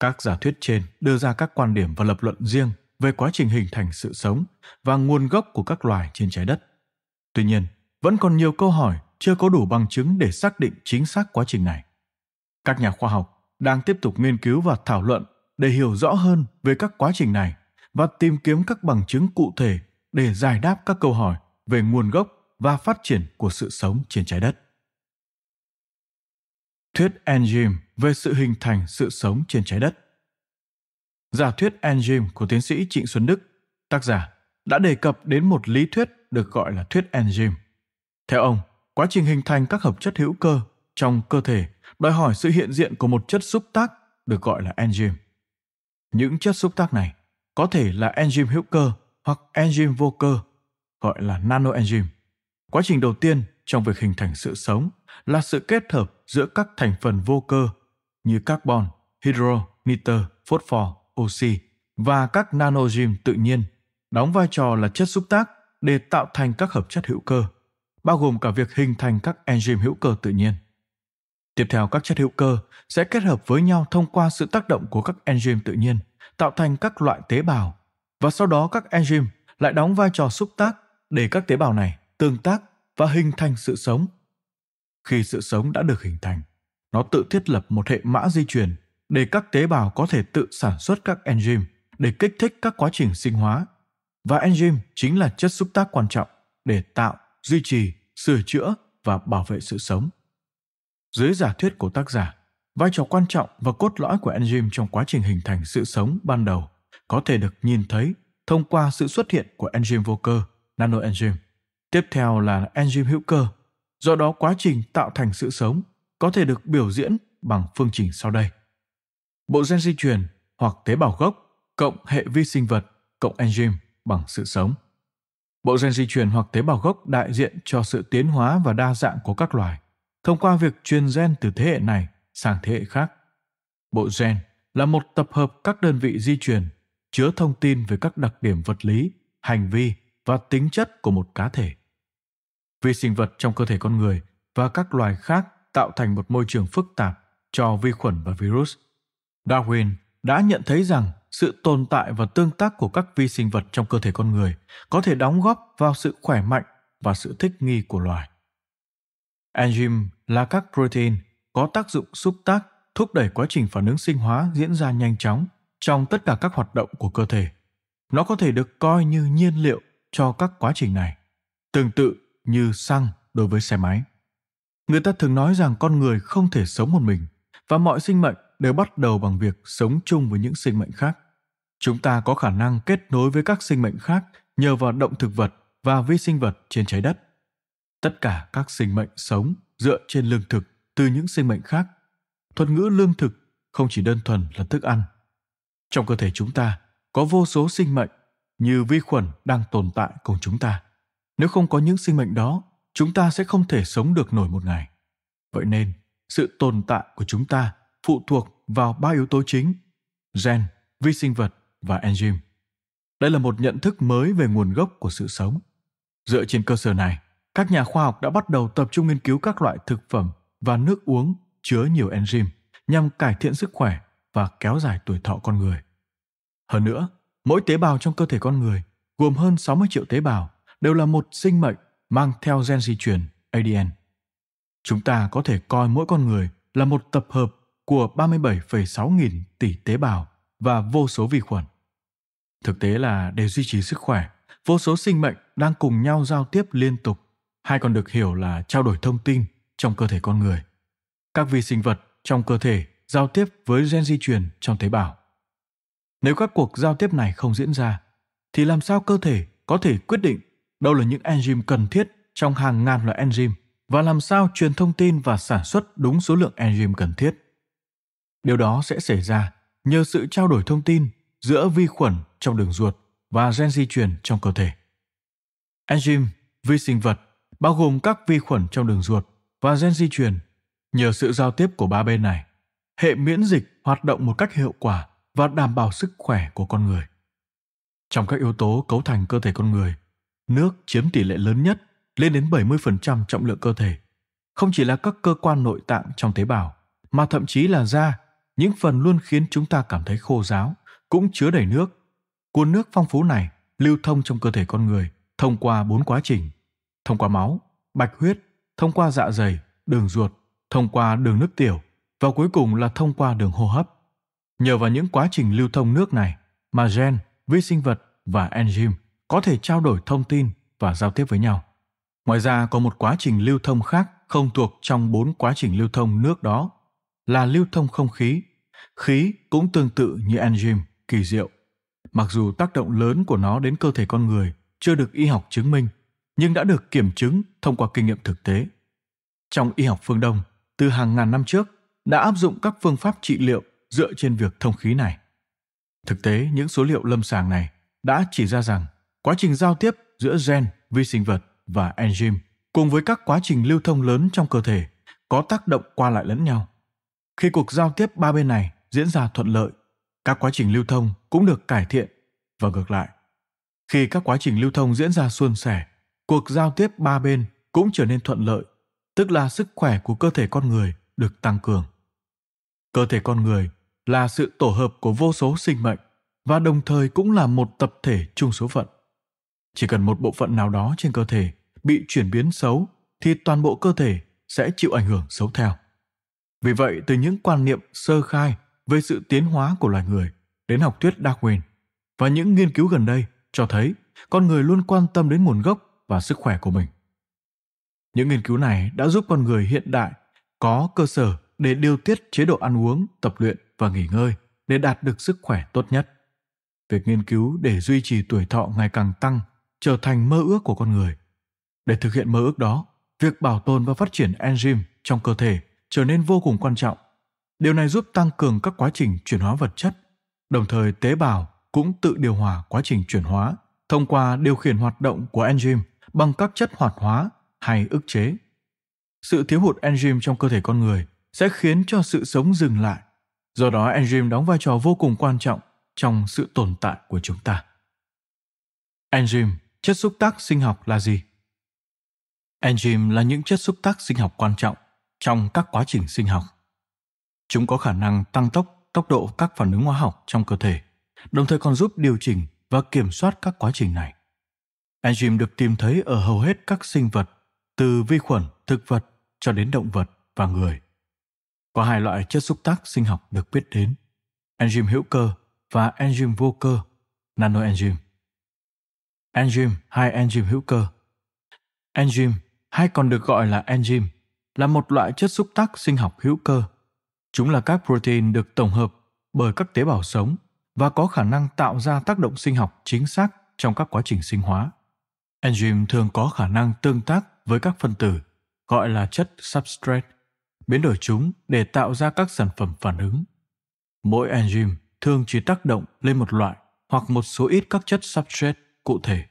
Các giả thuyết trên đưa ra các quan điểm và lập luận riêng về quá trình hình thành sự sống và nguồn gốc của các loài trên trái đất. Tuy nhiên, vẫn còn nhiều câu hỏi chưa có đủ bằng chứng để xác định chính xác quá trình này. Các nhà khoa học đang tiếp tục nghiên cứu và thảo luận để hiểu rõ hơn về các quá trình này và tìm kiếm các bằng chứng cụ thể để giải đáp các câu hỏi về nguồn gốc và phát triển của sự sống trên trái đất. Thuyết enzyme về sự hình thành sự sống trên trái đất. Giả thuyết enzyme của tiến sĩ Trịnh Xuân Đức, tác giả, đã đề cập đến một lý thuyết được gọi là thuyết enzyme. Theo ông, quá trình hình thành các hợp chất hữu cơ trong cơ thể đòi hỏi sự hiện diện của một chất xúc tác được gọi là enzyme. Những chất xúc tác này có thể là enzyme hữu cơ hoặc enzyme vô cơ, gọi là nanoenzyme. Quá trình đầu tiên trong việc hình thành sự sống là sự kết hợp giữa các thành phần vô cơ như carbon, hydro, nitơ, phosphor, oxy và các nanogym tự nhiên đóng vai trò là chất xúc tác để tạo thành các hợp chất hữu cơ, bao gồm cả việc hình thành các enzyme hữu cơ tự nhiên. Tiếp theo các chất hữu cơ sẽ kết hợp với nhau thông qua sự tác động của các enzyme tự nhiên, tạo thành các loại tế bào và sau đó các enzyme lại đóng vai trò xúc tác để các tế bào này tương tác và hình thành sự sống khi sự sống đã được hình thành nó tự thiết lập một hệ mã di truyền để các tế bào có thể tự sản xuất các enzyme để kích thích các quá trình sinh hóa và enzyme chính là chất xúc tác quan trọng để tạo duy trì sửa chữa và bảo vệ sự sống dưới giả thuyết của tác giả vai trò quan trọng và cốt lõi của enzyme trong quá trình hình thành sự sống ban đầu có thể được nhìn thấy thông qua sự xuất hiện của enzyme vô cơ nanoenzyme Tiếp theo là enzyme hữu cơ, do đó quá trình tạo thành sự sống có thể được biểu diễn bằng phương trình sau đây. Bộ gen di truyền hoặc tế bào gốc cộng hệ vi sinh vật cộng enzyme bằng sự sống. Bộ gen di truyền hoặc tế bào gốc đại diện cho sự tiến hóa và đa dạng của các loài thông qua việc truyền gen từ thế hệ này sang thế hệ khác. Bộ gen là một tập hợp các đơn vị di truyền chứa thông tin về các đặc điểm vật lý, hành vi và tính chất của một cá thể vi sinh vật trong cơ thể con người và các loài khác tạo thành một môi trường phức tạp cho vi khuẩn và virus. Darwin đã nhận thấy rằng sự tồn tại và tương tác của các vi sinh vật trong cơ thể con người có thể đóng góp vào sự khỏe mạnh và sự thích nghi của loài. Enzyme là các protein có tác dụng xúc tác thúc đẩy quá trình phản ứng sinh hóa diễn ra nhanh chóng trong tất cả các hoạt động của cơ thể. Nó có thể được coi như nhiên liệu cho các quá trình này. Tương tự như xăng đối với xe máy. Người ta thường nói rằng con người không thể sống một mình và mọi sinh mệnh đều bắt đầu bằng việc sống chung với những sinh mệnh khác. Chúng ta có khả năng kết nối với các sinh mệnh khác nhờ vào động thực vật và vi sinh vật trên trái đất. Tất cả các sinh mệnh sống dựa trên lương thực từ những sinh mệnh khác. Thuật ngữ lương thực không chỉ đơn thuần là thức ăn. Trong cơ thể chúng ta có vô số sinh mệnh như vi khuẩn đang tồn tại cùng chúng ta nếu không có những sinh mệnh đó chúng ta sẽ không thể sống được nổi một ngày vậy nên sự tồn tại của chúng ta phụ thuộc vào ba yếu tố chính gen vi sinh vật và enzyme đây là một nhận thức mới về nguồn gốc của sự sống dựa trên cơ sở này các nhà khoa học đã bắt đầu tập trung nghiên cứu các loại thực phẩm và nước uống chứa nhiều enzyme nhằm cải thiện sức khỏe và kéo dài tuổi thọ con người. Hơn nữa, mỗi tế bào trong cơ thể con người gồm hơn 60 triệu tế bào đều là một sinh mệnh mang theo gen di truyền ADN. Chúng ta có thể coi mỗi con người là một tập hợp của 37,6 nghìn tỷ tế bào và vô số vi khuẩn. Thực tế là để duy trì sức khỏe, vô số sinh mệnh đang cùng nhau giao tiếp liên tục, hay còn được hiểu là trao đổi thông tin trong cơ thể con người. Các vi sinh vật trong cơ thể giao tiếp với gen di truyền trong tế bào. Nếu các cuộc giao tiếp này không diễn ra, thì làm sao cơ thể có thể quyết định đâu là những enzyme cần thiết trong hàng ngàn loại enzyme và làm sao truyền thông tin và sản xuất đúng số lượng enzyme cần thiết. Điều đó sẽ xảy ra nhờ sự trao đổi thông tin giữa vi khuẩn trong đường ruột và gen di truyền trong cơ thể. Enzyme, vi sinh vật, bao gồm các vi khuẩn trong đường ruột và gen di truyền. Nhờ sự giao tiếp của ba bên này, hệ miễn dịch hoạt động một cách hiệu quả và đảm bảo sức khỏe của con người. Trong các yếu tố cấu thành cơ thể con người, nước chiếm tỷ lệ lớn nhất lên đến 70% trọng lượng cơ thể. Không chỉ là các cơ quan nội tạng trong tế bào, mà thậm chí là da, những phần luôn khiến chúng ta cảm thấy khô ráo, cũng chứa đầy nước. Cuốn nước phong phú này lưu thông trong cơ thể con người thông qua bốn quá trình, thông qua máu, bạch huyết, thông qua dạ dày, đường ruột, thông qua đường nước tiểu và cuối cùng là thông qua đường hô hấp. Nhờ vào những quá trình lưu thông nước này mà gen, vi sinh vật và enzyme có thể trao đổi thông tin và giao tiếp với nhau. Ngoài ra có một quá trình lưu thông khác không thuộc trong bốn quá trình lưu thông nước đó là lưu thông không khí. Khí cũng tương tự như enzyme, kỳ diệu. Mặc dù tác động lớn của nó đến cơ thể con người chưa được y học chứng minh, nhưng đã được kiểm chứng thông qua kinh nghiệm thực tế. Trong y học phương Đông, từ hàng ngàn năm trước đã áp dụng các phương pháp trị liệu dựa trên việc thông khí này. Thực tế, những số liệu lâm sàng này đã chỉ ra rằng quá trình giao tiếp giữa gen, vi sinh vật và enzyme cùng với các quá trình lưu thông lớn trong cơ thể có tác động qua lại lẫn nhau. Khi cuộc giao tiếp ba bên này diễn ra thuận lợi, các quá trình lưu thông cũng được cải thiện và ngược lại. Khi các quá trình lưu thông diễn ra suôn sẻ, cuộc giao tiếp ba bên cũng trở nên thuận lợi, tức là sức khỏe của cơ thể con người được tăng cường. Cơ thể con người là sự tổ hợp của vô số sinh mệnh và đồng thời cũng là một tập thể chung số phận. Chỉ cần một bộ phận nào đó trên cơ thể bị chuyển biến xấu thì toàn bộ cơ thể sẽ chịu ảnh hưởng xấu theo. Vì vậy, từ những quan niệm sơ khai về sự tiến hóa của loài người đến học thuyết Darwin và những nghiên cứu gần đây cho thấy con người luôn quan tâm đến nguồn gốc và sức khỏe của mình. Những nghiên cứu này đã giúp con người hiện đại có cơ sở để điều tiết chế độ ăn uống, tập luyện và nghỉ ngơi để đạt được sức khỏe tốt nhất. Việc nghiên cứu để duy trì tuổi thọ ngày càng tăng trở thành mơ ước của con người. Để thực hiện mơ ước đó, việc bảo tồn và phát triển enzyme trong cơ thể trở nên vô cùng quan trọng. Điều này giúp tăng cường các quá trình chuyển hóa vật chất, đồng thời tế bào cũng tự điều hòa quá trình chuyển hóa thông qua điều khiển hoạt động của enzyme bằng các chất hoạt hóa hay ức chế. Sự thiếu hụt enzyme trong cơ thể con người sẽ khiến cho sự sống dừng lại. Do đó enzyme đóng vai trò vô cùng quan trọng trong sự tồn tại của chúng ta. Enzyme chất xúc tác sinh học là gì? Enzyme là những chất xúc tác sinh học quan trọng trong các quá trình sinh học. Chúng có khả năng tăng tốc tốc độ các phản ứng hóa học trong cơ thể, đồng thời còn giúp điều chỉnh và kiểm soát các quá trình này. Enzyme được tìm thấy ở hầu hết các sinh vật, từ vi khuẩn, thực vật cho đến động vật và người. Có hai loại chất xúc tác sinh học được biết đến, enzyme hữu cơ và enzyme vô cơ, nanoenzyme. Enzyme, hai enzyme hữu cơ. Enzyme, hay còn được gọi là enzyme, là một loại chất xúc tác sinh học hữu cơ. Chúng là các protein được tổng hợp bởi các tế bào sống và có khả năng tạo ra tác động sinh học chính xác trong các quá trình sinh hóa. Enzyme thường có khả năng tương tác với các phân tử, gọi là chất substrate, biến đổi chúng để tạo ra các sản phẩm phản ứng. Mỗi enzyme thường chỉ tác động lên một loại hoặc một số ít các chất substrate cụ thể.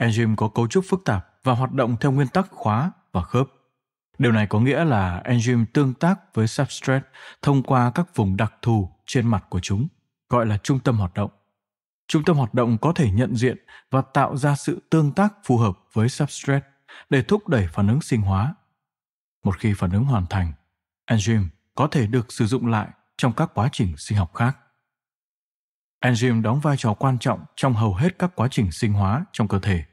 Enzyme có cấu trúc phức tạp và hoạt động theo nguyên tắc khóa và khớp. Điều này có nghĩa là enzyme tương tác với substrate thông qua các vùng đặc thù trên mặt của chúng, gọi là trung tâm hoạt động. Trung tâm hoạt động có thể nhận diện và tạo ra sự tương tác phù hợp với substrate để thúc đẩy phản ứng sinh hóa. Một khi phản ứng hoàn thành, enzyme có thể được sử dụng lại trong các quá trình sinh học khác. Enzyme đóng vai trò quan trọng trong hầu hết các quá trình sinh hóa trong cơ thể,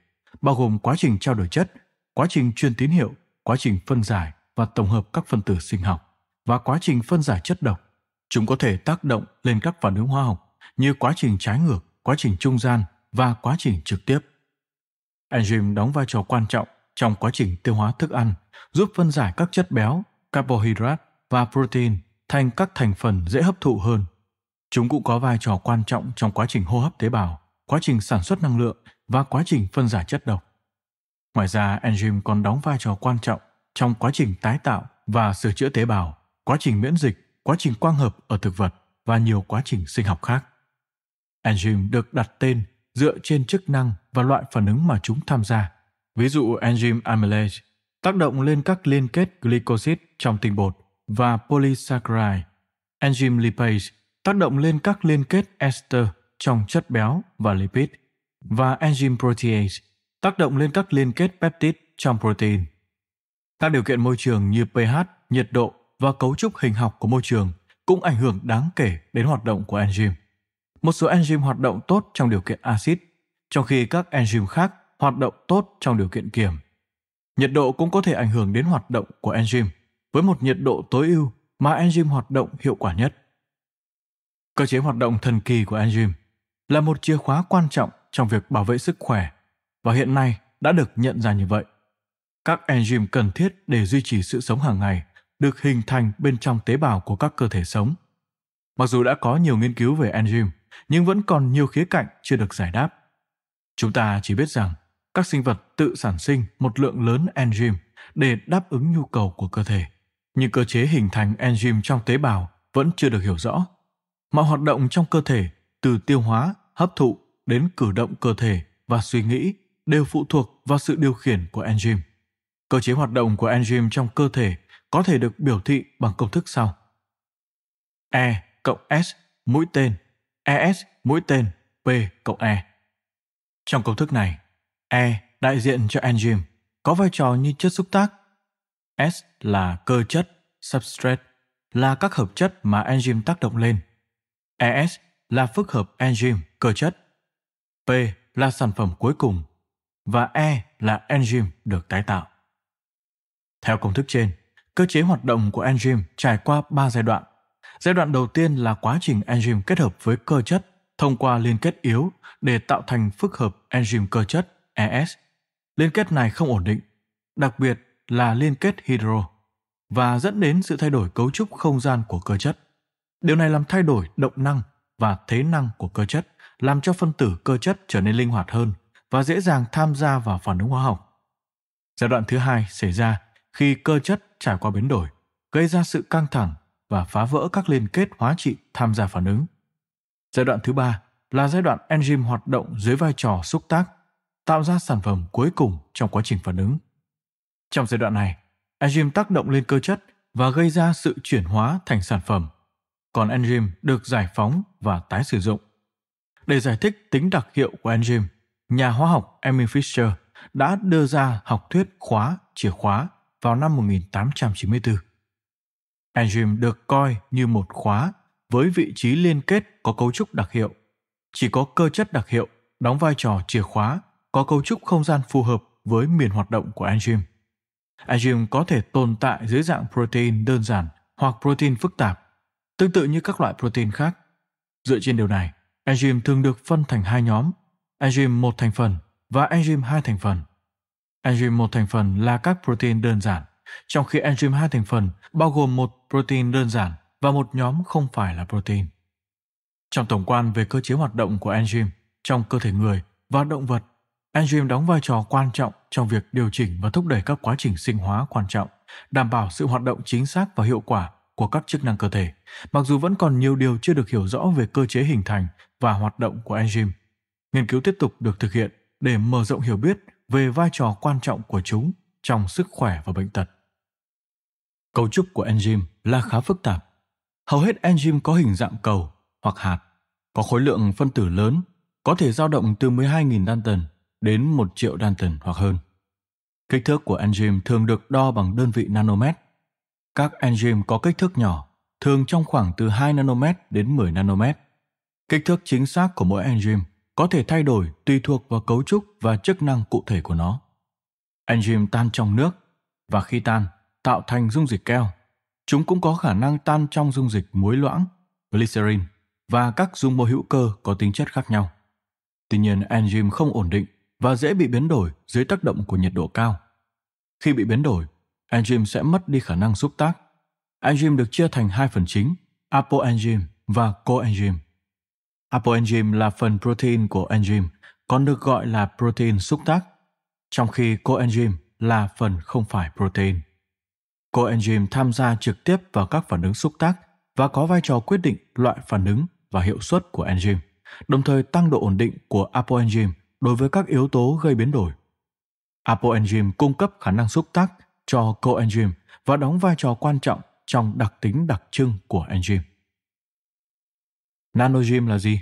bao gồm quá trình trao đổi chất, quá trình truyền tín hiệu, quá trình phân giải và tổng hợp các phân tử sinh học và quá trình phân giải chất độc. Chúng có thể tác động lên các phản ứng hóa học như quá trình trái ngược, quá trình trung gian và quá trình trực tiếp. Enzyme đóng vai trò quan trọng trong quá trình tiêu hóa thức ăn, giúp phân giải các chất béo, carbohydrate và protein thành các thành phần dễ hấp thụ hơn Chúng cũng có vai trò quan trọng trong quá trình hô hấp tế bào, quá trình sản xuất năng lượng và quá trình phân giải chất độc. Ngoài ra, enzyme còn đóng vai trò quan trọng trong quá trình tái tạo và sửa chữa tế bào, quá trình miễn dịch, quá trình quang hợp ở thực vật và nhiều quá trình sinh học khác. Enzyme được đặt tên dựa trên chức năng và loại phản ứng mà chúng tham gia. Ví dụ enzyme amylase tác động lên các liên kết glycosid trong tinh bột và polysaccharide, enzyme lipase tác động lên các liên kết ester trong chất béo và lipid và enzyme protease tác động lên các liên kết peptide trong protein. Các điều kiện môi trường như pH, nhiệt độ và cấu trúc hình học của môi trường cũng ảnh hưởng đáng kể đến hoạt động của enzyme. Một số enzyme hoạt động tốt trong điều kiện axit, trong khi các enzyme khác hoạt động tốt trong điều kiện kiềm. Nhiệt độ cũng có thể ảnh hưởng đến hoạt động của enzyme với một nhiệt độ tối ưu mà enzyme hoạt động hiệu quả nhất. Cơ chế hoạt động thần kỳ của enzyme là một chìa khóa quan trọng trong việc bảo vệ sức khỏe và hiện nay đã được nhận ra như vậy. Các enzyme cần thiết để duy trì sự sống hàng ngày được hình thành bên trong tế bào của các cơ thể sống. Mặc dù đã có nhiều nghiên cứu về enzyme, nhưng vẫn còn nhiều khía cạnh chưa được giải đáp. Chúng ta chỉ biết rằng các sinh vật tự sản sinh một lượng lớn enzyme để đáp ứng nhu cầu của cơ thể, nhưng cơ chế hình thành enzyme trong tế bào vẫn chưa được hiểu rõ mọi hoạt động trong cơ thể từ tiêu hóa hấp thụ đến cử động cơ thể và suy nghĩ đều phụ thuộc vào sự điều khiển của enzyme cơ chế hoạt động của enzyme trong cơ thể có thể được biểu thị bằng công thức sau e cộng s mũi tên es mũi tên p cộng e trong công thức này e đại diện cho enzyme có vai trò như chất xúc tác s là cơ chất substrate là các hợp chất mà enzyme tác động lên ES là phức hợp enzyme cơ chất, P là sản phẩm cuối cùng và E là enzyme được tái tạo. Theo công thức trên, cơ chế hoạt động của enzyme trải qua 3 giai đoạn. Giai đoạn đầu tiên là quá trình enzyme kết hợp với cơ chất thông qua liên kết yếu để tạo thành phức hợp enzyme cơ chất ES. Liên kết này không ổn định, đặc biệt là liên kết hydro và dẫn đến sự thay đổi cấu trúc không gian của cơ chất. Điều này làm thay đổi động năng và thế năng của cơ chất, làm cho phân tử cơ chất trở nên linh hoạt hơn và dễ dàng tham gia vào phản ứng hóa học. Giai đoạn thứ hai xảy ra khi cơ chất trải qua biến đổi, gây ra sự căng thẳng và phá vỡ các liên kết hóa trị tham gia phản ứng. Giai đoạn thứ ba là giai đoạn enzyme hoạt động dưới vai trò xúc tác, tạo ra sản phẩm cuối cùng trong quá trình phản ứng. Trong giai đoạn này, enzyme tác động lên cơ chất và gây ra sự chuyển hóa thành sản phẩm còn enzyme được giải phóng và tái sử dụng. Để giải thích tính đặc hiệu của enzyme, nhà hóa học Emmy Fisher đã đưa ra học thuyết khóa chìa khóa vào năm 1894. Enzyme được coi như một khóa với vị trí liên kết có cấu trúc đặc hiệu. Chỉ có cơ chất đặc hiệu đóng vai trò chìa khóa có cấu trúc không gian phù hợp với miền hoạt động của enzyme. Enzyme có thể tồn tại dưới dạng protein đơn giản hoặc protein phức tạp tương tự như các loại protein khác. Dựa trên điều này, enzyme thường được phân thành hai nhóm, enzyme một thành phần và enzyme hai thành phần. Enzyme một thành phần là các protein đơn giản, trong khi enzyme hai thành phần bao gồm một protein đơn giản và một nhóm không phải là protein. Trong tổng quan về cơ chế hoạt động của enzyme trong cơ thể người và động vật, enzyme đóng vai trò quan trọng trong việc điều chỉnh và thúc đẩy các quá trình sinh hóa quan trọng, đảm bảo sự hoạt động chính xác và hiệu quả của các chức năng cơ thể, mặc dù vẫn còn nhiều điều chưa được hiểu rõ về cơ chế hình thành và hoạt động của enzyme. Nghiên cứu tiếp tục được thực hiện để mở rộng hiểu biết về vai trò quan trọng của chúng trong sức khỏe và bệnh tật. Cấu trúc của enzyme là khá phức tạp. Hầu hết enzyme có hình dạng cầu hoặc hạt, có khối lượng phân tử lớn, có thể dao động từ 12.000 Dalton đến 1 triệu Dalton hoặc hơn. Kích thước của enzyme thường được đo bằng đơn vị nanomet các enzyme có kích thước nhỏ, thường trong khoảng từ 2 nanomet đến 10 nanomet. Kích thước chính xác của mỗi enzyme có thể thay đổi tùy thuộc vào cấu trúc và chức năng cụ thể của nó. Enzyme tan trong nước và khi tan tạo thành dung dịch keo. Chúng cũng có khả năng tan trong dung dịch muối loãng, glycerin và các dung môi hữu cơ có tính chất khác nhau. Tuy nhiên, enzyme không ổn định và dễ bị biến đổi dưới tác động của nhiệt độ cao. Khi bị biến đổi, enzyme sẽ mất đi khả năng xúc tác. Enzyme được chia thành hai phần chính, apoenzyme và coenzyme. Apoenzyme là phần protein của enzyme, còn được gọi là protein xúc tác, trong khi coenzyme là phần không phải protein. Coenzyme tham gia trực tiếp vào các phản ứng xúc tác và có vai trò quyết định loại phản ứng và hiệu suất của enzyme, đồng thời tăng độ ổn định của apoenzyme đối với các yếu tố gây biến đổi. Apoenzyme cung cấp khả năng xúc tác cho coenzyme và đóng vai trò quan trọng trong đặc tính đặc trưng của enzyme. Nanozyme là gì?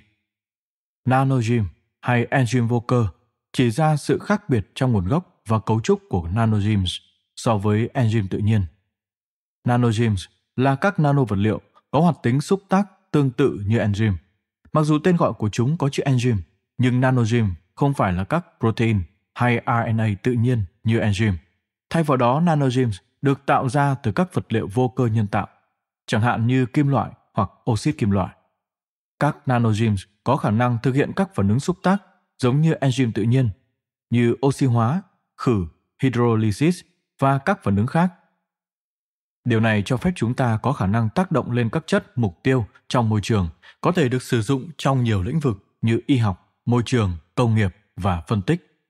Nanozyme hay enzyme vô cơ chỉ ra sự khác biệt trong nguồn gốc và cấu trúc của nanozymes so với enzyme tự nhiên. Nanozymes là các nano vật liệu có hoạt tính xúc tác tương tự như enzyme. Mặc dù tên gọi của chúng có chữ enzyme, nhưng nanozyme không phải là các protein hay RNA tự nhiên như enzyme Thay vào đó, nanogems được tạo ra từ các vật liệu vô cơ nhân tạo, chẳng hạn như kim loại hoặc oxit kim loại. Các nanogems có khả năng thực hiện các phản ứng xúc tác giống như enzyme tự nhiên, như oxy hóa, khử, hydrolysis và các phản ứng khác. Điều này cho phép chúng ta có khả năng tác động lên các chất mục tiêu trong môi trường có thể được sử dụng trong nhiều lĩnh vực như y học, môi trường, công nghiệp và phân tích.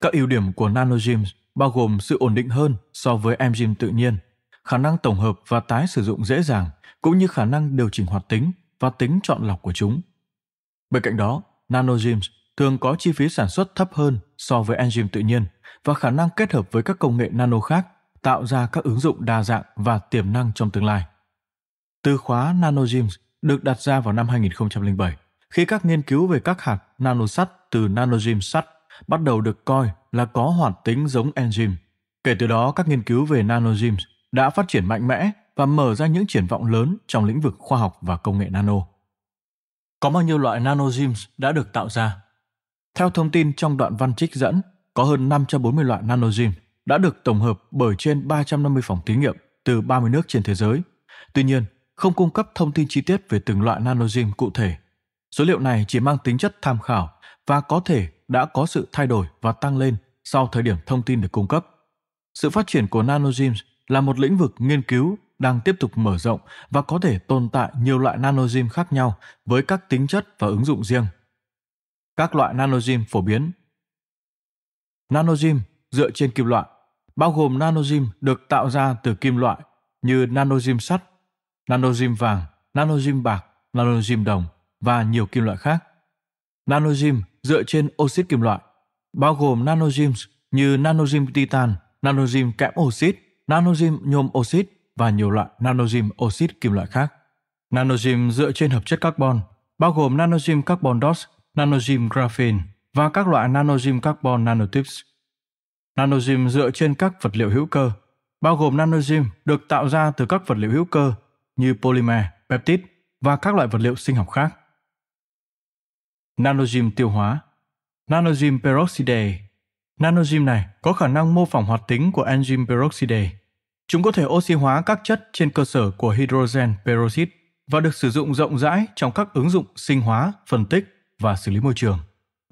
Các ưu điểm của nanogems bao gồm sự ổn định hơn so với enzyme tự nhiên, khả năng tổng hợp và tái sử dụng dễ dàng, cũng như khả năng điều chỉnh hoạt tính và tính chọn lọc của chúng. Bên cạnh đó, nanogyms thường có chi phí sản xuất thấp hơn so với enzyme tự nhiên và khả năng kết hợp với các công nghệ nano khác tạo ra các ứng dụng đa dạng và tiềm năng trong tương lai. Từ khóa nanogyms được đặt ra vào năm 2007 khi các nghiên cứu về các hạt nano sắt từ nanogym sắt bắt đầu được coi là có hoạt tính giống enzyme. Kể từ đó, các nghiên cứu về nanozymes đã phát triển mạnh mẽ và mở ra những triển vọng lớn trong lĩnh vực khoa học và công nghệ nano. Có bao nhiêu loại nanozymes đã được tạo ra? Theo thông tin trong đoạn văn trích dẫn, có hơn 540 loại nanozyme đã được tổng hợp bởi trên 350 phòng thí nghiệm từ 30 nước trên thế giới. Tuy nhiên, không cung cấp thông tin chi tiết về từng loại nanozyme cụ thể. Số liệu này chỉ mang tính chất tham khảo và có thể đã có sự thay đổi và tăng lên sau thời điểm thông tin được cung cấp. Sự phát triển của nanogenes là một lĩnh vực nghiên cứu đang tiếp tục mở rộng và có thể tồn tại nhiều loại nanogym khác nhau với các tính chất và ứng dụng riêng. Các loại nanogym phổ biến Nanogym dựa trên kim loại, bao gồm nanogym được tạo ra từ kim loại như nanogym sắt, nanogym vàng, nanogym bạc, nanogym đồng và nhiều kim loại khác. Nanogym dựa trên oxit kim loại, bao gồm nanogems như nanogem titan, nanogem kẽm oxit, nanogem nhôm oxit và nhiều loại nanogem oxit kim loại khác. Nanogem dựa trên hợp chất carbon, bao gồm nanogem carbon dots, nanogem graphene và các loại nanogem carbon nanotubes. Nanogem dựa trên các vật liệu hữu cơ, bao gồm nanogem được tạo ra từ các vật liệu hữu cơ như polymer, peptide và các loại vật liệu sinh học khác nanozyme tiêu hóa, nanozyme peroxidase. Nanozyme này có khả năng mô phỏng hoạt tính của enzyme peroxidase. Chúng có thể oxy hóa các chất trên cơ sở của hydrogen peroxide và được sử dụng rộng rãi trong các ứng dụng sinh hóa, phân tích và xử lý môi trường.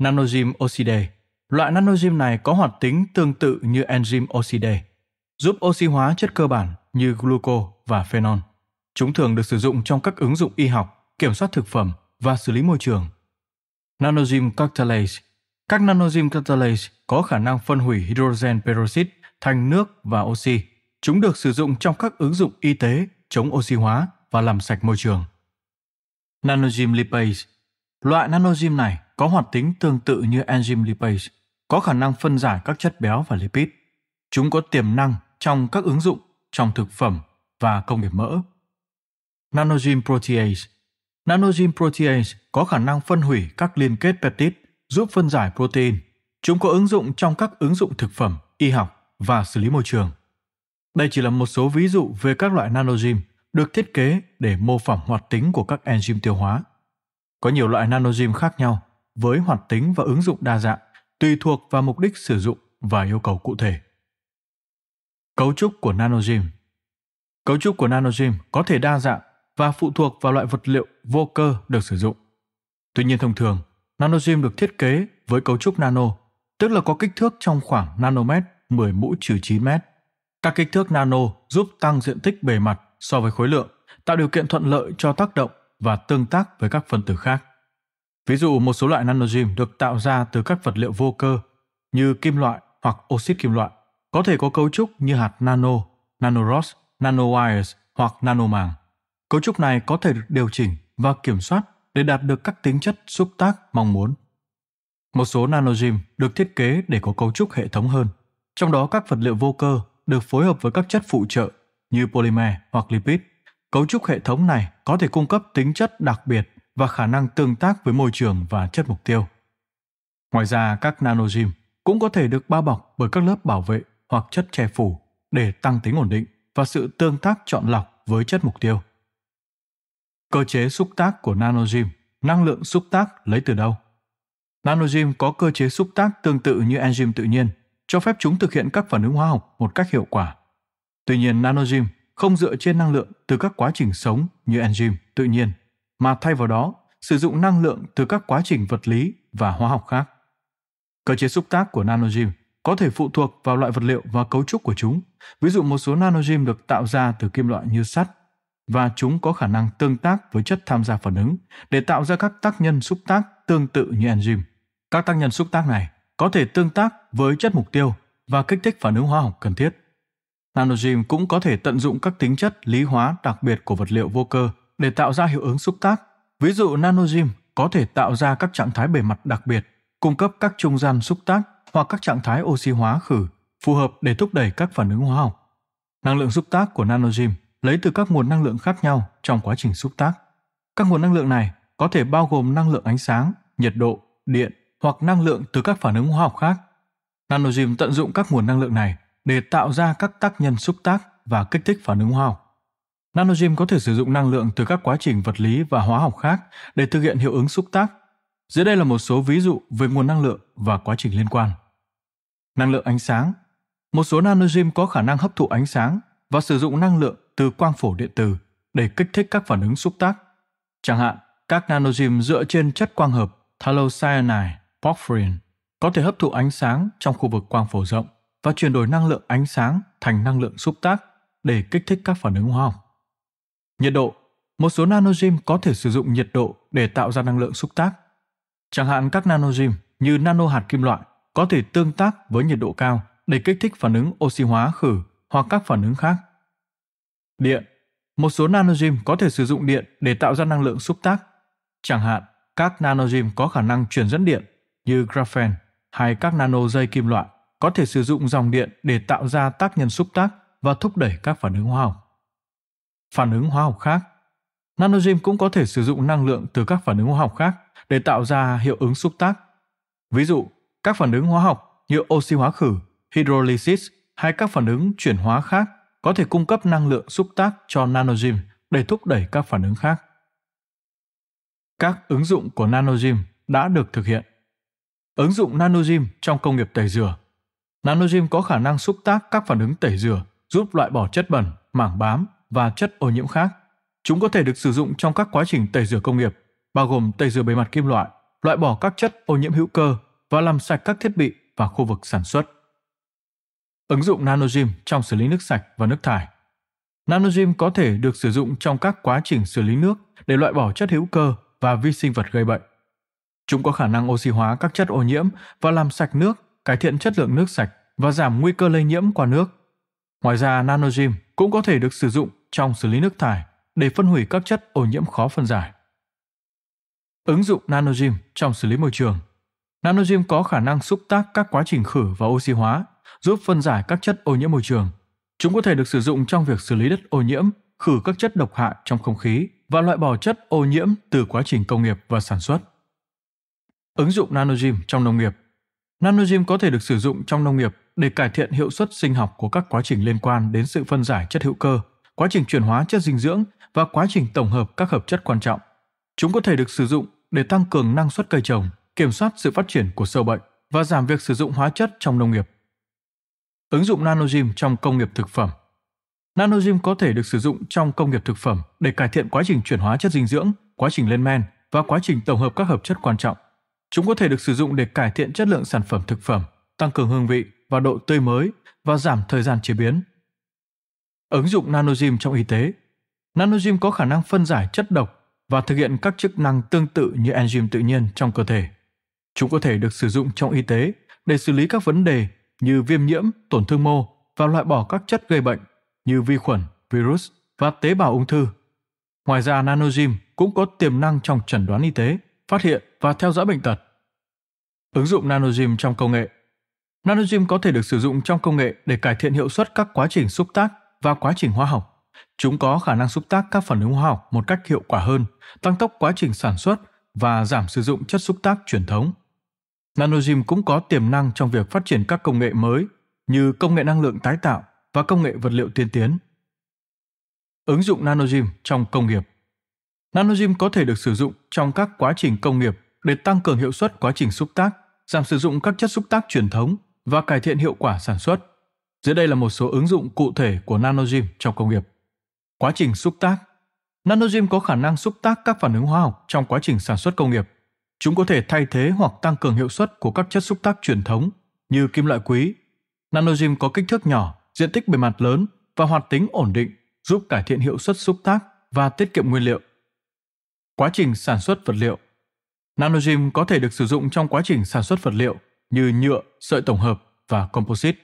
Nanozyme oxidase Loại nanozyme này có hoạt tính tương tự như enzyme oxidase, giúp oxy hóa chất cơ bản như gluco và phenol. Chúng thường được sử dụng trong các ứng dụng y học, kiểm soát thực phẩm và xử lý môi trường – Nanozym catalase. Các nanozym catalase có khả năng phân hủy hydrogen peroxide thành nước và oxy. Chúng được sử dụng trong các ứng dụng y tế, chống oxy hóa và làm sạch môi trường. Nanozym lipase Loại nanozym này có hoạt tính tương tự như enzyme lipase, có khả năng phân giải các chất béo và lipid. Chúng có tiềm năng trong các ứng dụng trong thực phẩm và công nghiệp mỡ. Nanozym protease Nanogen protease có khả năng phân hủy các liên kết peptide giúp phân giải protein. Chúng có ứng dụng trong các ứng dụng thực phẩm, y học và xử lý môi trường. Đây chỉ là một số ví dụ về các loại nanogen được thiết kế để mô phỏng hoạt tính của các enzyme tiêu hóa. Có nhiều loại nanogen khác nhau với hoạt tính và ứng dụng đa dạng tùy thuộc vào mục đích sử dụng và yêu cầu cụ thể. Cấu trúc của nanogen Cấu trúc của nanogen có thể đa dạng và phụ thuộc vào loại vật liệu vô cơ được sử dụng. Tuy nhiên thông thường, nanosim được thiết kế với cấu trúc nano, tức là có kích thước trong khoảng nanomet 10 mũ trừ 9 mét. Các kích thước nano giúp tăng diện tích bề mặt so với khối lượng, tạo điều kiện thuận lợi cho tác động và tương tác với các phân tử khác. Ví dụ một số loại nanosim được tạo ra từ các vật liệu vô cơ như kim loại hoặc oxit kim loại, có thể có cấu trúc như hạt nano, nanorods, nanowires hoặc nanomàng. Cấu trúc này có thể được điều chỉnh và kiểm soát để đạt được các tính chất xúc tác mong muốn. Một số nanogym được thiết kế để có cấu trúc hệ thống hơn, trong đó các vật liệu vô cơ được phối hợp với các chất phụ trợ như polymer hoặc lipid. Cấu trúc hệ thống này có thể cung cấp tính chất đặc biệt và khả năng tương tác với môi trường và chất mục tiêu. Ngoài ra, các nanogym cũng có thể được bao bọc bởi các lớp bảo vệ hoặc chất che phủ để tăng tính ổn định và sự tương tác chọn lọc với chất mục tiêu. Cơ chế xúc tác của nanogym, năng lượng xúc tác lấy từ đâu? Nanogym có cơ chế xúc tác tương tự như enzyme tự nhiên, cho phép chúng thực hiện các phản ứng hóa học một cách hiệu quả. Tuy nhiên, nanogym không dựa trên năng lượng từ các quá trình sống như enzyme tự nhiên, mà thay vào đó sử dụng năng lượng từ các quá trình vật lý và hóa học khác. Cơ chế xúc tác của nanogym có thể phụ thuộc vào loại vật liệu và cấu trúc của chúng. Ví dụ một số nanogym được tạo ra từ kim loại như sắt, và chúng có khả năng tương tác với chất tham gia phản ứng để tạo ra các tác nhân xúc tác tương tự như enzyme. Các tác nhân xúc tác này có thể tương tác với chất mục tiêu và kích thích phản ứng hóa học cần thiết. Nanogen cũng có thể tận dụng các tính chất lý hóa đặc biệt của vật liệu vô cơ để tạo ra hiệu ứng xúc tác. Ví dụ nanogen có thể tạo ra các trạng thái bề mặt đặc biệt, cung cấp các trung gian xúc tác hoặc các trạng thái oxy hóa khử phù hợp để thúc đẩy các phản ứng hóa học. Năng lượng xúc tác của nanogen lấy từ các nguồn năng lượng khác nhau trong quá trình xúc tác. Các nguồn năng lượng này có thể bao gồm năng lượng ánh sáng, nhiệt độ, điện hoặc năng lượng từ các phản ứng hóa học khác. Nanogym tận dụng các nguồn năng lượng này để tạo ra các tác nhân xúc tác và kích thích phản ứng hóa học. Nanogym có thể sử dụng năng lượng từ các quá trình vật lý và hóa học khác để thực hiện hiệu ứng xúc tác. Dưới đây là một số ví dụ về nguồn năng lượng và quá trình liên quan. Năng lượng ánh sáng Một số nanogym có khả năng hấp thụ ánh sáng và sử dụng năng lượng từ quang phổ điện tử để kích thích các phản ứng xúc tác. Chẳng hạn, các nanozym dựa trên chất quang hợp thalocyanide, porphyrin có thể hấp thụ ánh sáng trong khu vực quang phổ rộng và chuyển đổi năng lượng ánh sáng thành năng lượng xúc tác để kích thích các phản ứng hóa học. Nhiệt độ Một số nanozym có thể sử dụng nhiệt độ để tạo ra năng lượng xúc tác. Chẳng hạn các nanozym như nano hạt kim loại có thể tương tác với nhiệt độ cao để kích thích phản ứng oxy hóa khử hoặc các phản ứng khác. Điện Một số nanogym có thể sử dụng điện để tạo ra năng lượng xúc tác. Chẳng hạn, các nanogym có khả năng truyền dẫn điện như graphene hay các nano dây kim loại có thể sử dụng dòng điện để tạo ra tác nhân xúc tác và thúc đẩy các phản ứng hóa học. Phản ứng hóa học khác Nanogym cũng có thể sử dụng năng lượng từ các phản ứng hóa học khác để tạo ra hiệu ứng xúc tác. Ví dụ, các phản ứng hóa học như oxy hóa khử, hydrolysis hay các phản ứng chuyển hóa khác có thể cung cấp năng lượng xúc tác cho NanoGym để thúc đẩy các phản ứng khác. Các ứng dụng của NanoGym đã được thực hiện. Ứng dụng NanoGym trong công nghiệp tẩy rửa. NanoGym có khả năng xúc tác các phản ứng tẩy rửa, giúp loại bỏ chất bẩn, mảng bám và chất ô nhiễm khác. Chúng có thể được sử dụng trong các quá trình tẩy rửa công nghiệp, bao gồm tẩy rửa bề mặt kim loại, loại bỏ các chất ô nhiễm hữu cơ và làm sạch các thiết bị và khu vực sản xuất. Ứng dụng NanoGym trong xử lý nước sạch và nước thải. NanoGym có thể được sử dụng trong các quá trình xử lý nước để loại bỏ chất hữu cơ và vi sinh vật gây bệnh. Chúng có khả năng oxy hóa các chất ô nhiễm và làm sạch nước, cải thiện chất lượng nước sạch và giảm nguy cơ lây nhiễm qua nước. Ngoài ra, NanoGym cũng có thể được sử dụng trong xử lý nước thải để phân hủy các chất ô nhiễm khó phân giải. Ứng dụng NanoGym trong xử lý môi trường Nanogym có khả năng xúc tác các quá trình khử và oxy hóa giúp phân giải các chất ô nhiễm môi trường. Chúng có thể được sử dụng trong việc xử lý đất ô nhiễm, khử các chất độc hại trong không khí và loại bỏ chất ô nhiễm từ quá trình công nghiệp và sản xuất. Ứng dụng nanogym trong nông nghiệp Nanogym có thể được sử dụng trong nông nghiệp để cải thiện hiệu suất sinh học của các quá trình liên quan đến sự phân giải chất hữu cơ, quá trình chuyển hóa chất dinh dưỡng và quá trình tổng hợp các hợp chất quan trọng. Chúng có thể được sử dụng để tăng cường năng suất cây trồng, kiểm soát sự phát triển của sâu bệnh và giảm việc sử dụng hóa chất trong nông nghiệp ứng dụng nanogym trong công nghiệp thực phẩm. Nanogym có thể được sử dụng trong công nghiệp thực phẩm để cải thiện quá trình chuyển hóa chất dinh dưỡng, quá trình lên men và quá trình tổng hợp các hợp chất quan trọng. Chúng có thể được sử dụng để cải thiện chất lượng sản phẩm thực phẩm, tăng cường hương vị và độ tươi mới và giảm thời gian chế biến. Ứng dụng nanogym trong y tế Nanogym có khả năng phân giải chất độc và thực hiện các chức năng tương tự như enzyme tự nhiên trong cơ thể. Chúng có thể được sử dụng trong y tế để xử lý các vấn đề như viêm nhiễm, tổn thương mô và loại bỏ các chất gây bệnh như vi khuẩn, virus và tế bào ung thư. Ngoài ra, NanoGym cũng có tiềm năng trong chẩn đoán y tế, phát hiện và theo dõi bệnh tật. Ứng dụng NanoGym trong công nghệ NanoGym có thể được sử dụng trong công nghệ để cải thiện hiệu suất các quá trình xúc tác và quá trình hóa học. Chúng có khả năng xúc tác các phản ứng hóa học một cách hiệu quả hơn, tăng tốc quá trình sản xuất và giảm sử dụng chất xúc tác truyền thống. Nanogen cũng có tiềm năng trong việc phát triển các công nghệ mới như công nghệ năng lượng tái tạo và công nghệ vật liệu tiên tiến. Ứng dụng Nanogen trong công nghiệp Nanogen có thể được sử dụng trong các quá trình công nghiệp để tăng cường hiệu suất quá trình xúc tác, giảm sử dụng các chất xúc tác truyền thống và cải thiện hiệu quả sản xuất. Dưới đây là một số ứng dụng cụ thể của Nanogen trong công nghiệp. Quá trình xúc tác Nanogen có khả năng xúc tác các phản ứng hóa học trong quá trình sản xuất công nghiệp – Chúng có thể thay thế hoặc tăng cường hiệu suất của các chất xúc tác truyền thống như kim loại quý. Nanogym có kích thước nhỏ, diện tích bề mặt lớn và hoạt tính ổn định, giúp cải thiện hiệu suất xúc tác và tiết kiệm nguyên liệu. Quá trình sản xuất vật liệu Nanogym có thể được sử dụng trong quá trình sản xuất vật liệu như nhựa, sợi tổng hợp và composite.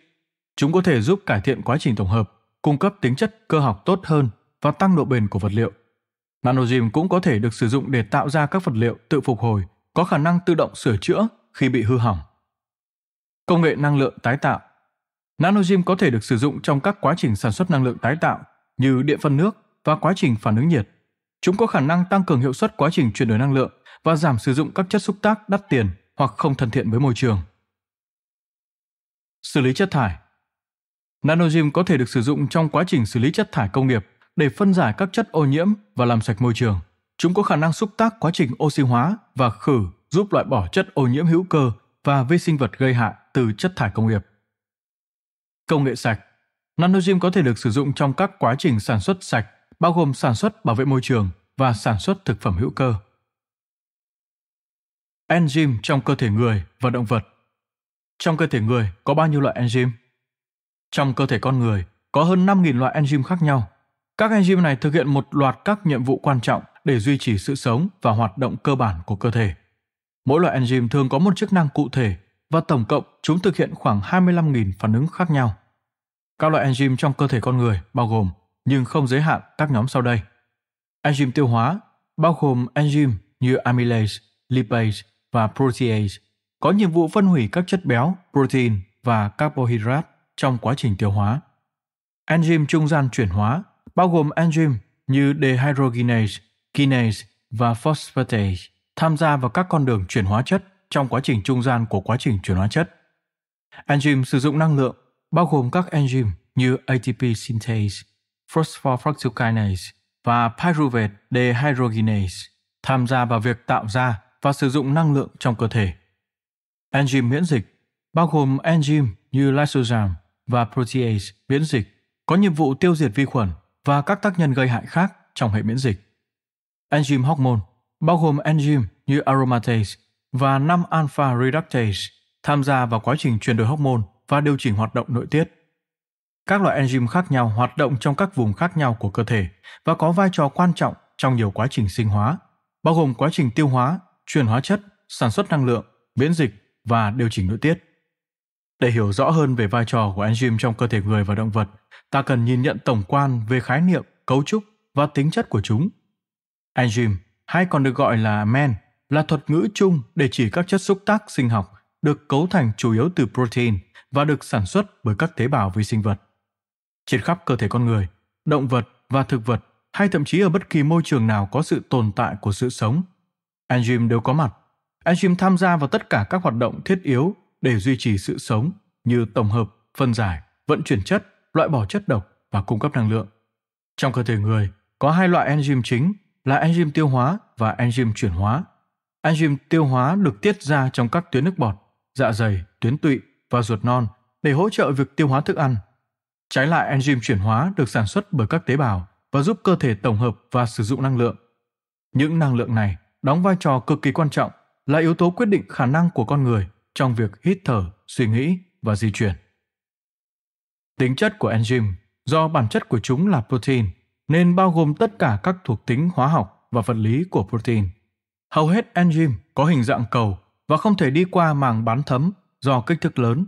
Chúng có thể giúp cải thiện quá trình tổng hợp, cung cấp tính chất cơ học tốt hơn và tăng độ bền của vật liệu. Nanogym cũng có thể được sử dụng để tạo ra các vật liệu tự phục hồi có khả năng tự động sửa chữa khi bị hư hỏng. Công nghệ năng lượng tái tạo Nanogym có thể được sử dụng trong các quá trình sản xuất năng lượng tái tạo như điện phân nước và quá trình phản ứng nhiệt. Chúng có khả năng tăng cường hiệu suất quá trình chuyển đổi năng lượng và giảm sử dụng các chất xúc tác đắt tiền hoặc không thân thiện với môi trường. Xử lý chất thải Nanogym có thể được sử dụng trong quá trình xử lý chất thải công nghiệp để phân giải các chất ô nhiễm và làm sạch môi trường. Chúng có khả năng xúc tác quá trình oxy hóa và khử giúp loại bỏ chất ô nhiễm hữu cơ và vi sinh vật gây hại từ chất thải công nghiệp. Công nghệ sạch Nanogen có thể được sử dụng trong các quá trình sản xuất sạch, bao gồm sản xuất bảo vệ môi trường và sản xuất thực phẩm hữu cơ. Enzyme trong cơ thể người và động vật Trong cơ thể người có bao nhiêu loại enzyme? Trong cơ thể con người có hơn 5.000 loại enzyme khác nhau. Các enzyme này thực hiện một loạt các nhiệm vụ quan trọng để duy trì sự sống và hoạt động cơ bản của cơ thể. Mỗi loại enzyme thường có một chức năng cụ thể và tổng cộng chúng thực hiện khoảng 25.000 phản ứng khác nhau. Các loại enzyme trong cơ thể con người bao gồm nhưng không giới hạn các nhóm sau đây. Enzyme tiêu hóa bao gồm enzyme như amylase, lipase và protease có nhiệm vụ phân hủy các chất béo, protein và carbohydrate trong quá trình tiêu hóa. Enzyme trung gian chuyển hóa bao gồm enzyme như dehydrogenase kinase và phosphatase tham gia vào các con đường chuyển hóa chất trong quá trình trung gian của quá trình chuyển hóa chất. Enzyme sử dụng năng lượng, bao gồm các enzyme như ATP synthase, phosphofructokinase và pyruvate dehydrogenase tham gia vào việc tạo ra và sử dụng năng lượng trong cơ thể. Enzyme miễn dịch bao gồm enzyme như lysozyme và protease miễn dịch có nhiệm vụ tiêu diệt vi khuẩn và các tác nhân gây hại khác trong hệ miễn dịch enzyme hormone, bao gồm enzyme như aromatase và 5 alpha reductase tham gia vào quá trình chuyển đổi hormone và điều chỉnh hoạt động nội tiết. Các loại enzyme khác nhau hoạt động trong các vùng khác nhau của cơ thể và có vai trò quan trọng trong nhiều quá trình sinh hóa, bao gồm quá trình tiêu hóa, chuyển hóa chất, sản xuất năng lượng, miễn dịch và điều chỉnh nội tiết. Để hiểu rõ hơn về vai trò của enzyme trong cơ thể người và động vật, ta cần nhìn nhận tổng quan về khái niệm, cấu trúc và tính chất của chúng Enzyme, hay còn được gọi là men, là thuật ngữ chung để chỉ các chất xúc tác sinh học được cấu thành chủ yếu từ protein và được sản xuất bởi các tế bào vi sinh vật. Trên khắp cơ thể con người, động vật và thực vật hay thậm chí ở bất kỳ môi trường nào có sự tồn tại của sự sống, enzyme đều có mặt. Enzyme tham gia vào tất cả các hoạt động thiết yếu để duy trì sự sống như tổng hợp, phân giải, vận chuyển chất, loại bỏ chất độc và cung cấp năng lượng. Trong cơ thể người, có hai loại enzyme chính là enzyme tiêu hóa và enzyme chuyển hóa. Enzyme tiêu hóa được tiết ra trong các tuyến nước bọt, dạ dày, tuyến tụy và ruột non để hỗ trợ việc tiêu hóa thức ăn. Trái lại, enzyme chuyển hóa được sản xuất bởi các tế bào và giúp cơ thể tổng hợp và sử dụng năng lượng. Những năng lượng này đóng vai trò cực kỳ quan trọng là yếu tố quyết định khả năng của con người trong việc hít thở, suy nghĩ và di chuyển. Tính chất của enzyme do bản chất của chúng là protein – nên bao gồm tất cả các thuộc tính hóa học và vật lý của protein. Hầu hết enzyme có hình dạng cầu và không thể đi qua màng bán thấm do kích thước lớn.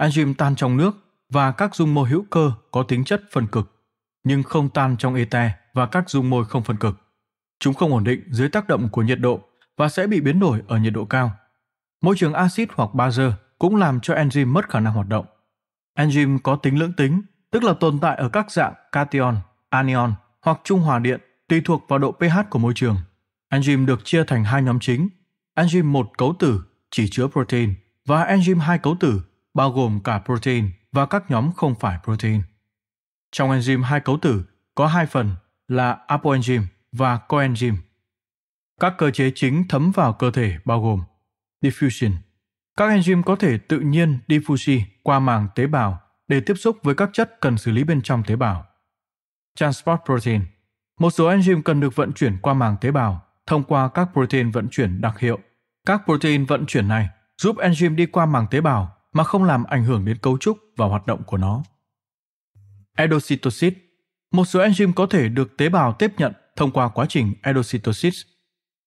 Enzyme tan trong nước và các dung môi hữu cơ có tính chất phân cực, nhưng không tan trong ete và các dung môi không phân cực. Chúng không ổn định dưới tác động của nhiệt độ và sẽ bị biến đổi ở nhiệt độ cao. Môi trường axit hoặc bazơ cũng làm cho enzyme mất khả năng hoạt động. Enzyme có tính lưỡng tính, tức là tồn tại ở các dạng cation anion hoặc trung hòa điện tùy thuộc vào độ pH của môi trường. Enzyme được chia thành hai nhóm chính, enzyme một cấu tử chỉ chứa protein và enzyme hai cấu tử bao gồm cả protein và các nhóm không phải protein. Trong enzyme hai cấu tử có hai phần là apoenzyme và coenzyme. Các cơ chế chính thấm vào cơ thể bao gồm diffusion. Các enzyme có thể tự nhiên diffusi qua màng tế bào để tiếp xúc với các chất cần xử lý bên trong tế bào transport protein. Một số enzyme cần được vận chuyển qua màng tế bào thông qua các protein vận chuyển đặc hiệu. Các protein vận chuyển này giúp enzyme đi qua màng tế bào mà không làm ảnh hưởng đến cấu trúc và hoạt động của nó. endocytosis Một số enzyme có thể được tế bào tiếp nhận thông qua quá trình endocytosis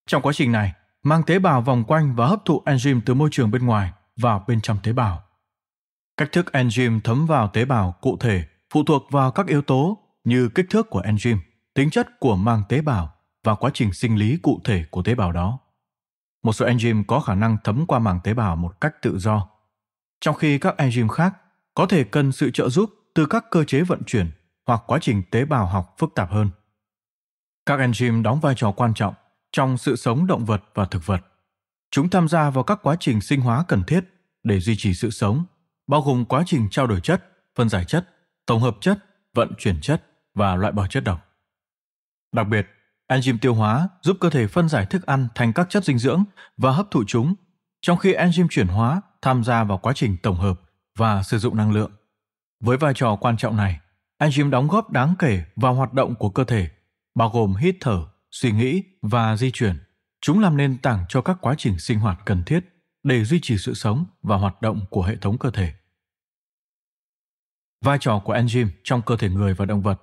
Trong quá trình này, màng tế bào vòng quanh và hấp thụ enzyme từ môi trường bên ngoài vào bên trong tế bào. Cách thức enzyme thấm vào tế bào cụ thể phụ thuộc vào các yếu tố như kích thước của enzyme, tính chất của màng tế bào và quá trình sinh lý cụ thể của tế bào đó. Một số enzyme có khả năng thấm qua màng tế bào một cách tự do, trong khi các enzyme khác có thể cần sự trợ giúp từ các cơ chế vận chuyển hoặc quá trình tế bào học phức tạp hơn. Các enzyme đóng vai trò quan trọng trong sự sống động vật và thực vật. Chúng tham gia vào các quá trình sinh hóa cần thiết để duy trì sự sống, bao gồm quá trình trao đổi chất, phân giải chất, tổng hợp chất, vận chuyển chất và loại bỏ chất độc. Đặc biệt, enzyme tiêu hóa giúp cơ thể phân giải thức ăn thành các chất dinh dưỡng và hấp thụ chúng, trong khi enzyme chuyển hóa tham gia vào quá trình tổng hợp và sử dụng năng lượng. Với vai trò quan trọng này, enzyme đóng góp đáng kể vào hoạt động của cơ thể, bao gồm hít thở, suy nghĩ và di chuyển. Chúng làm nền tảng cho các quá trình sinh hoạt cần thiết để duy trì sự sống và hoạt động của hệ thống cơ thể. Vai trò của enzyme trong cơ thể người và động vật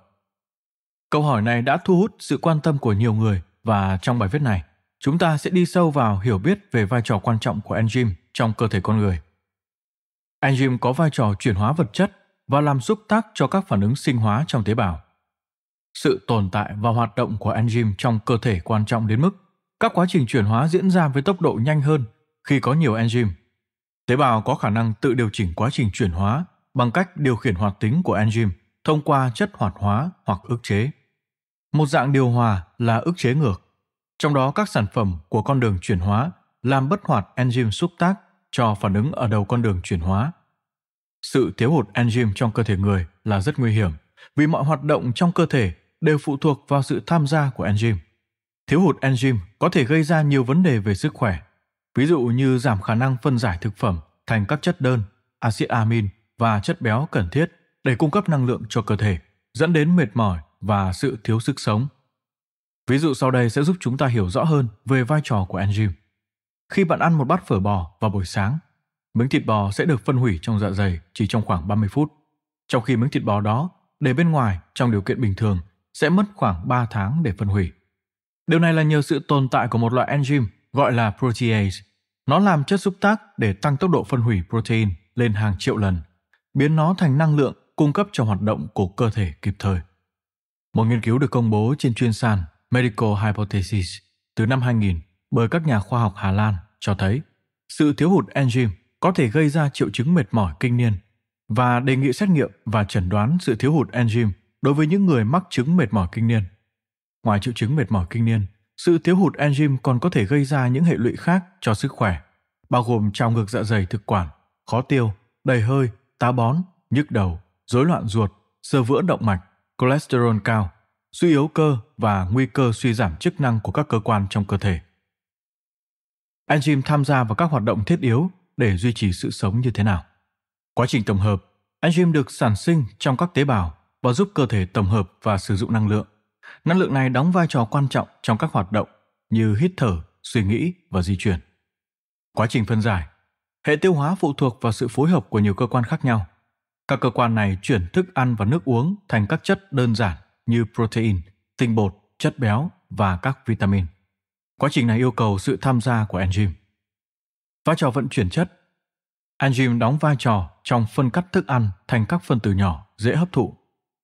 Câu hỏi này đã thu hút sự quan tâm của nhiều người và trong bài viết này, chúng ta sẽ đi sâu vào hiểu biết về vai trò quan trọng của enzyme trong cơ thể con người. Enzyme có vai trò chuyển hóa vật chất và làm xúc tác cho các phản ứng sinh hóa trong tế bào. Sự tồn tại và hoạt động của enzyme trong cơ thể quan trọng đến mức các quá trình chuyển hóa diễn ra với tốc độ nhanh hơn khi có nhiều enzyme. Tế bào có khả năng tự điều chỉnh quá trình chuyển hóa bằng cách điều khiển hoạt tính của enzyme thông qua chất hoạt hóa hoặc ức chế. Một dạng điều hòa là ức chế ngược, trong đó các sản phẩm của con đường chuyển hóa làm bất hoạt enzyme xúc tác cho phản ứng ở đầu con đường chuyển hóa. Sự thiếu hụt enzyme trong cơ thể người là rất nguy hiểm vì mọi hoạt động trong cơ thể đều phụ thuộc vào sự tham gia của enzyme. Thiếu hụt enzyme có thể gây ra nhiều vấn đề về sức khỏe, ví dụ như giảm khả năng phân giải thực phẩm thành các chất đơn, axit amin và chất béo cần thiết để cung cấp năng lượng cho cơ thể, dẫn đến mệt mỏi và sự thiếu sức sống. Ví dụ sau đây sẽ giúp chúng ta hiểu rõ hơn về vai trò của enzyme. Khi bạn ăn một bát phở bò vào buổi sáng, miếng thịt bò sẽ được phân hủy trong dạ dày chỉ trong khoảng 30 phút, trong khi miếng thịt bò đó để bên ngoài trong điều kiện bình thường sẽ mất khoảng 3 tháng để phân hủy. Điều này là nhờ sự tồn tại của một loại enzyme gọi là protease. Nó làm chất xúc tác để tăng tốc độ phân hủy protein lên hàng triệu lần, biến nó thành năng lượng cung cấp cho hoạt động của cơ thể kịp thời. Một nghiên cứu được công bố trên chuyên sàn Medical Hypothesis từ năm 2000 bởi các nhà khoa học Hà Lan cho thấy sự thiếu hụt enzyme có thể gây ra triệu chứng mệt mỏi kinh niên và đề nghị xét nghiệm và chẩn đoán sự thiếu hụt enzyme đối với những người mắc chứng mệt mỏi kinh niên. Ngoài triệu chứng mệt mỏi kinh niên, sự thiếu hụt enzyme còn có thể gây ra những hệ lụy khác cho sức khỏe, bao gồm trào ngược dạ dày thực quản, khó tiêu, đầy hơi, táo bón, nhức đầu, rối loạn ruột, sơ vữa động mạch, cholesterol cao, suy yếu cơ và nguy cơ suy giảm chức năng của các cơ quan trong cơ thể. Enzyme tham gia vào các hoạt động thiết yếu để duy trì sự sống như thế nào. Quá trình tổng hợp, enzyme được sản sinh trong các tế bào và giúp cơ thể tổng hợp và sử dụng năng lượng. Năng lượng này đóng vai trò quan trọng trong các hoạt động như hít thở, suy nghĩ và di chuyển. Quá trình phân giải, hệ tiêu hóa phụ thuộc vào sự phối hợp của nhiều cơ quan khác nhau các cơ quan này chuyển thức ăn và nước uống thành các chất đơn giản như protein, tinh bột, chất béo và các vitamin. Quá trình này yêu cầu sự tham gia của enzyme. Vai trò vận chuyển chất Enzyme đóng vai trò trong phân cắt thức ăn thành các phân tử nhỏ, dễ hấp thụ.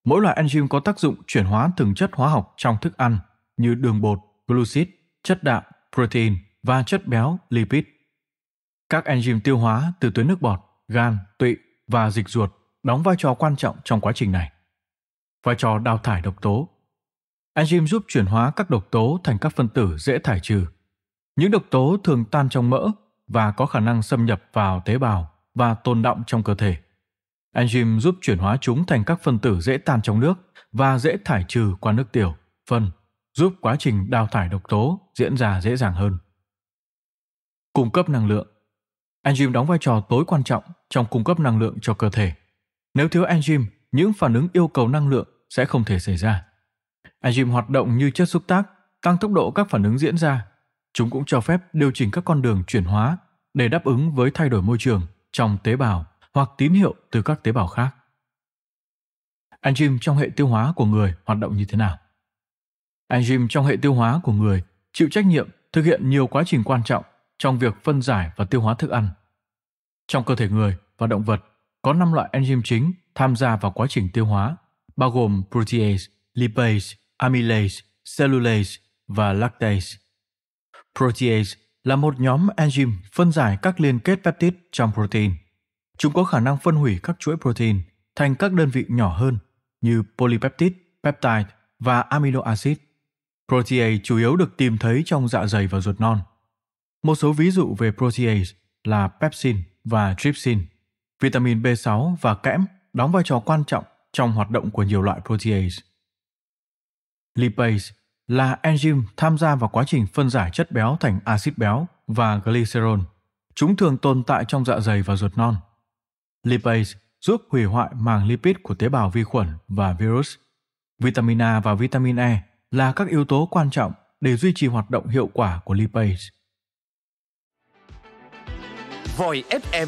Mỗi loại enzyme có tác dụng chuyển hóa từng chất hóa học trong thức ăn như đường bột, glucid, chất đạm, protein và chất béo, lipid. Các enzyme tiêu hóa từ tuyến nước bọt, gan, tụy và dịch ruột đóng vai trò quan trọng trong quá trình này. Vai trò đào thải độc tố. Enzyme giúp chuyển hóa các độc tố thành các phân tử dễ thải trừ. Những độc tố thường tan trong mỡ và có khả năng xâm nhập vào tế bào và tồn động trong cơ thể. Enzyme giúp chuyển hóa chúng thành các phân tử dễ tan trong nước và dễ thải trừ qua nước tiểu, phân, giúp quá trình đào thải độc tố diễn ra dễ dàng hơn. Cung cấp năng lượng Enzyme đóng vai trò tối quan trọng trong cung cấp năng lượng cho cơ thể – nếu thiếu enzyme, những phản ứng yêu cầu năng lượng sẽ không thể xảy ra. Enzyme hoạt động như chất xúc tác, tăng tốc độ các phản ứng diễn ra. Chúng cũng cho phép điều chỉnh các con đường chuyển hóa để đáp ứng với thay đổi môi trường trong tế bào hoặc tín hiệu từ các tế bào khác. Enzyme trong hệ tiêu hóa của người hoạt động như thế nào? Enzyme trong hệ tiêu hóa của người chịu trách nhiệm thực hiện nhiều quá trình quan trọng trong việc phân giải và tiêu hóa thức ăn. Trong cơ thể người và động vật có 5 loại enzyme chính tham gia vào quá trình tiêu hóa, bao gồm protease, lipase, amylase, cellulase và lactase. Protease là một nhóm enzyme phân giải các liên kết peptide trong protein. Chúng có khả năng phân hủy các chuỗi protein thành các đơn vị nhỏ hơn như polypeptide, peptide và amino acid. Protease chủ yếu được tìm thấy trong dạ dày và ruột non. Một số ví dụ về protease là pepsin và trypsin. Vitamin B6 và kẽm đóng vai trò quan trọng trong hoạt động của nhiều loại protease. Lipase là enzyme tham gia vào quá trình phân giải chất béo thành axit béo và glycerol. Chúng thường tồn tại trong dạ dày và ruột non. Lipase giúp hủy hoại màng lipid của tế bào vi khuẩn và virus. Vitamin A và vitamin E là các yếu tố quan trọng để duy trì hoạt động hiệu quả của lipase. Voi FM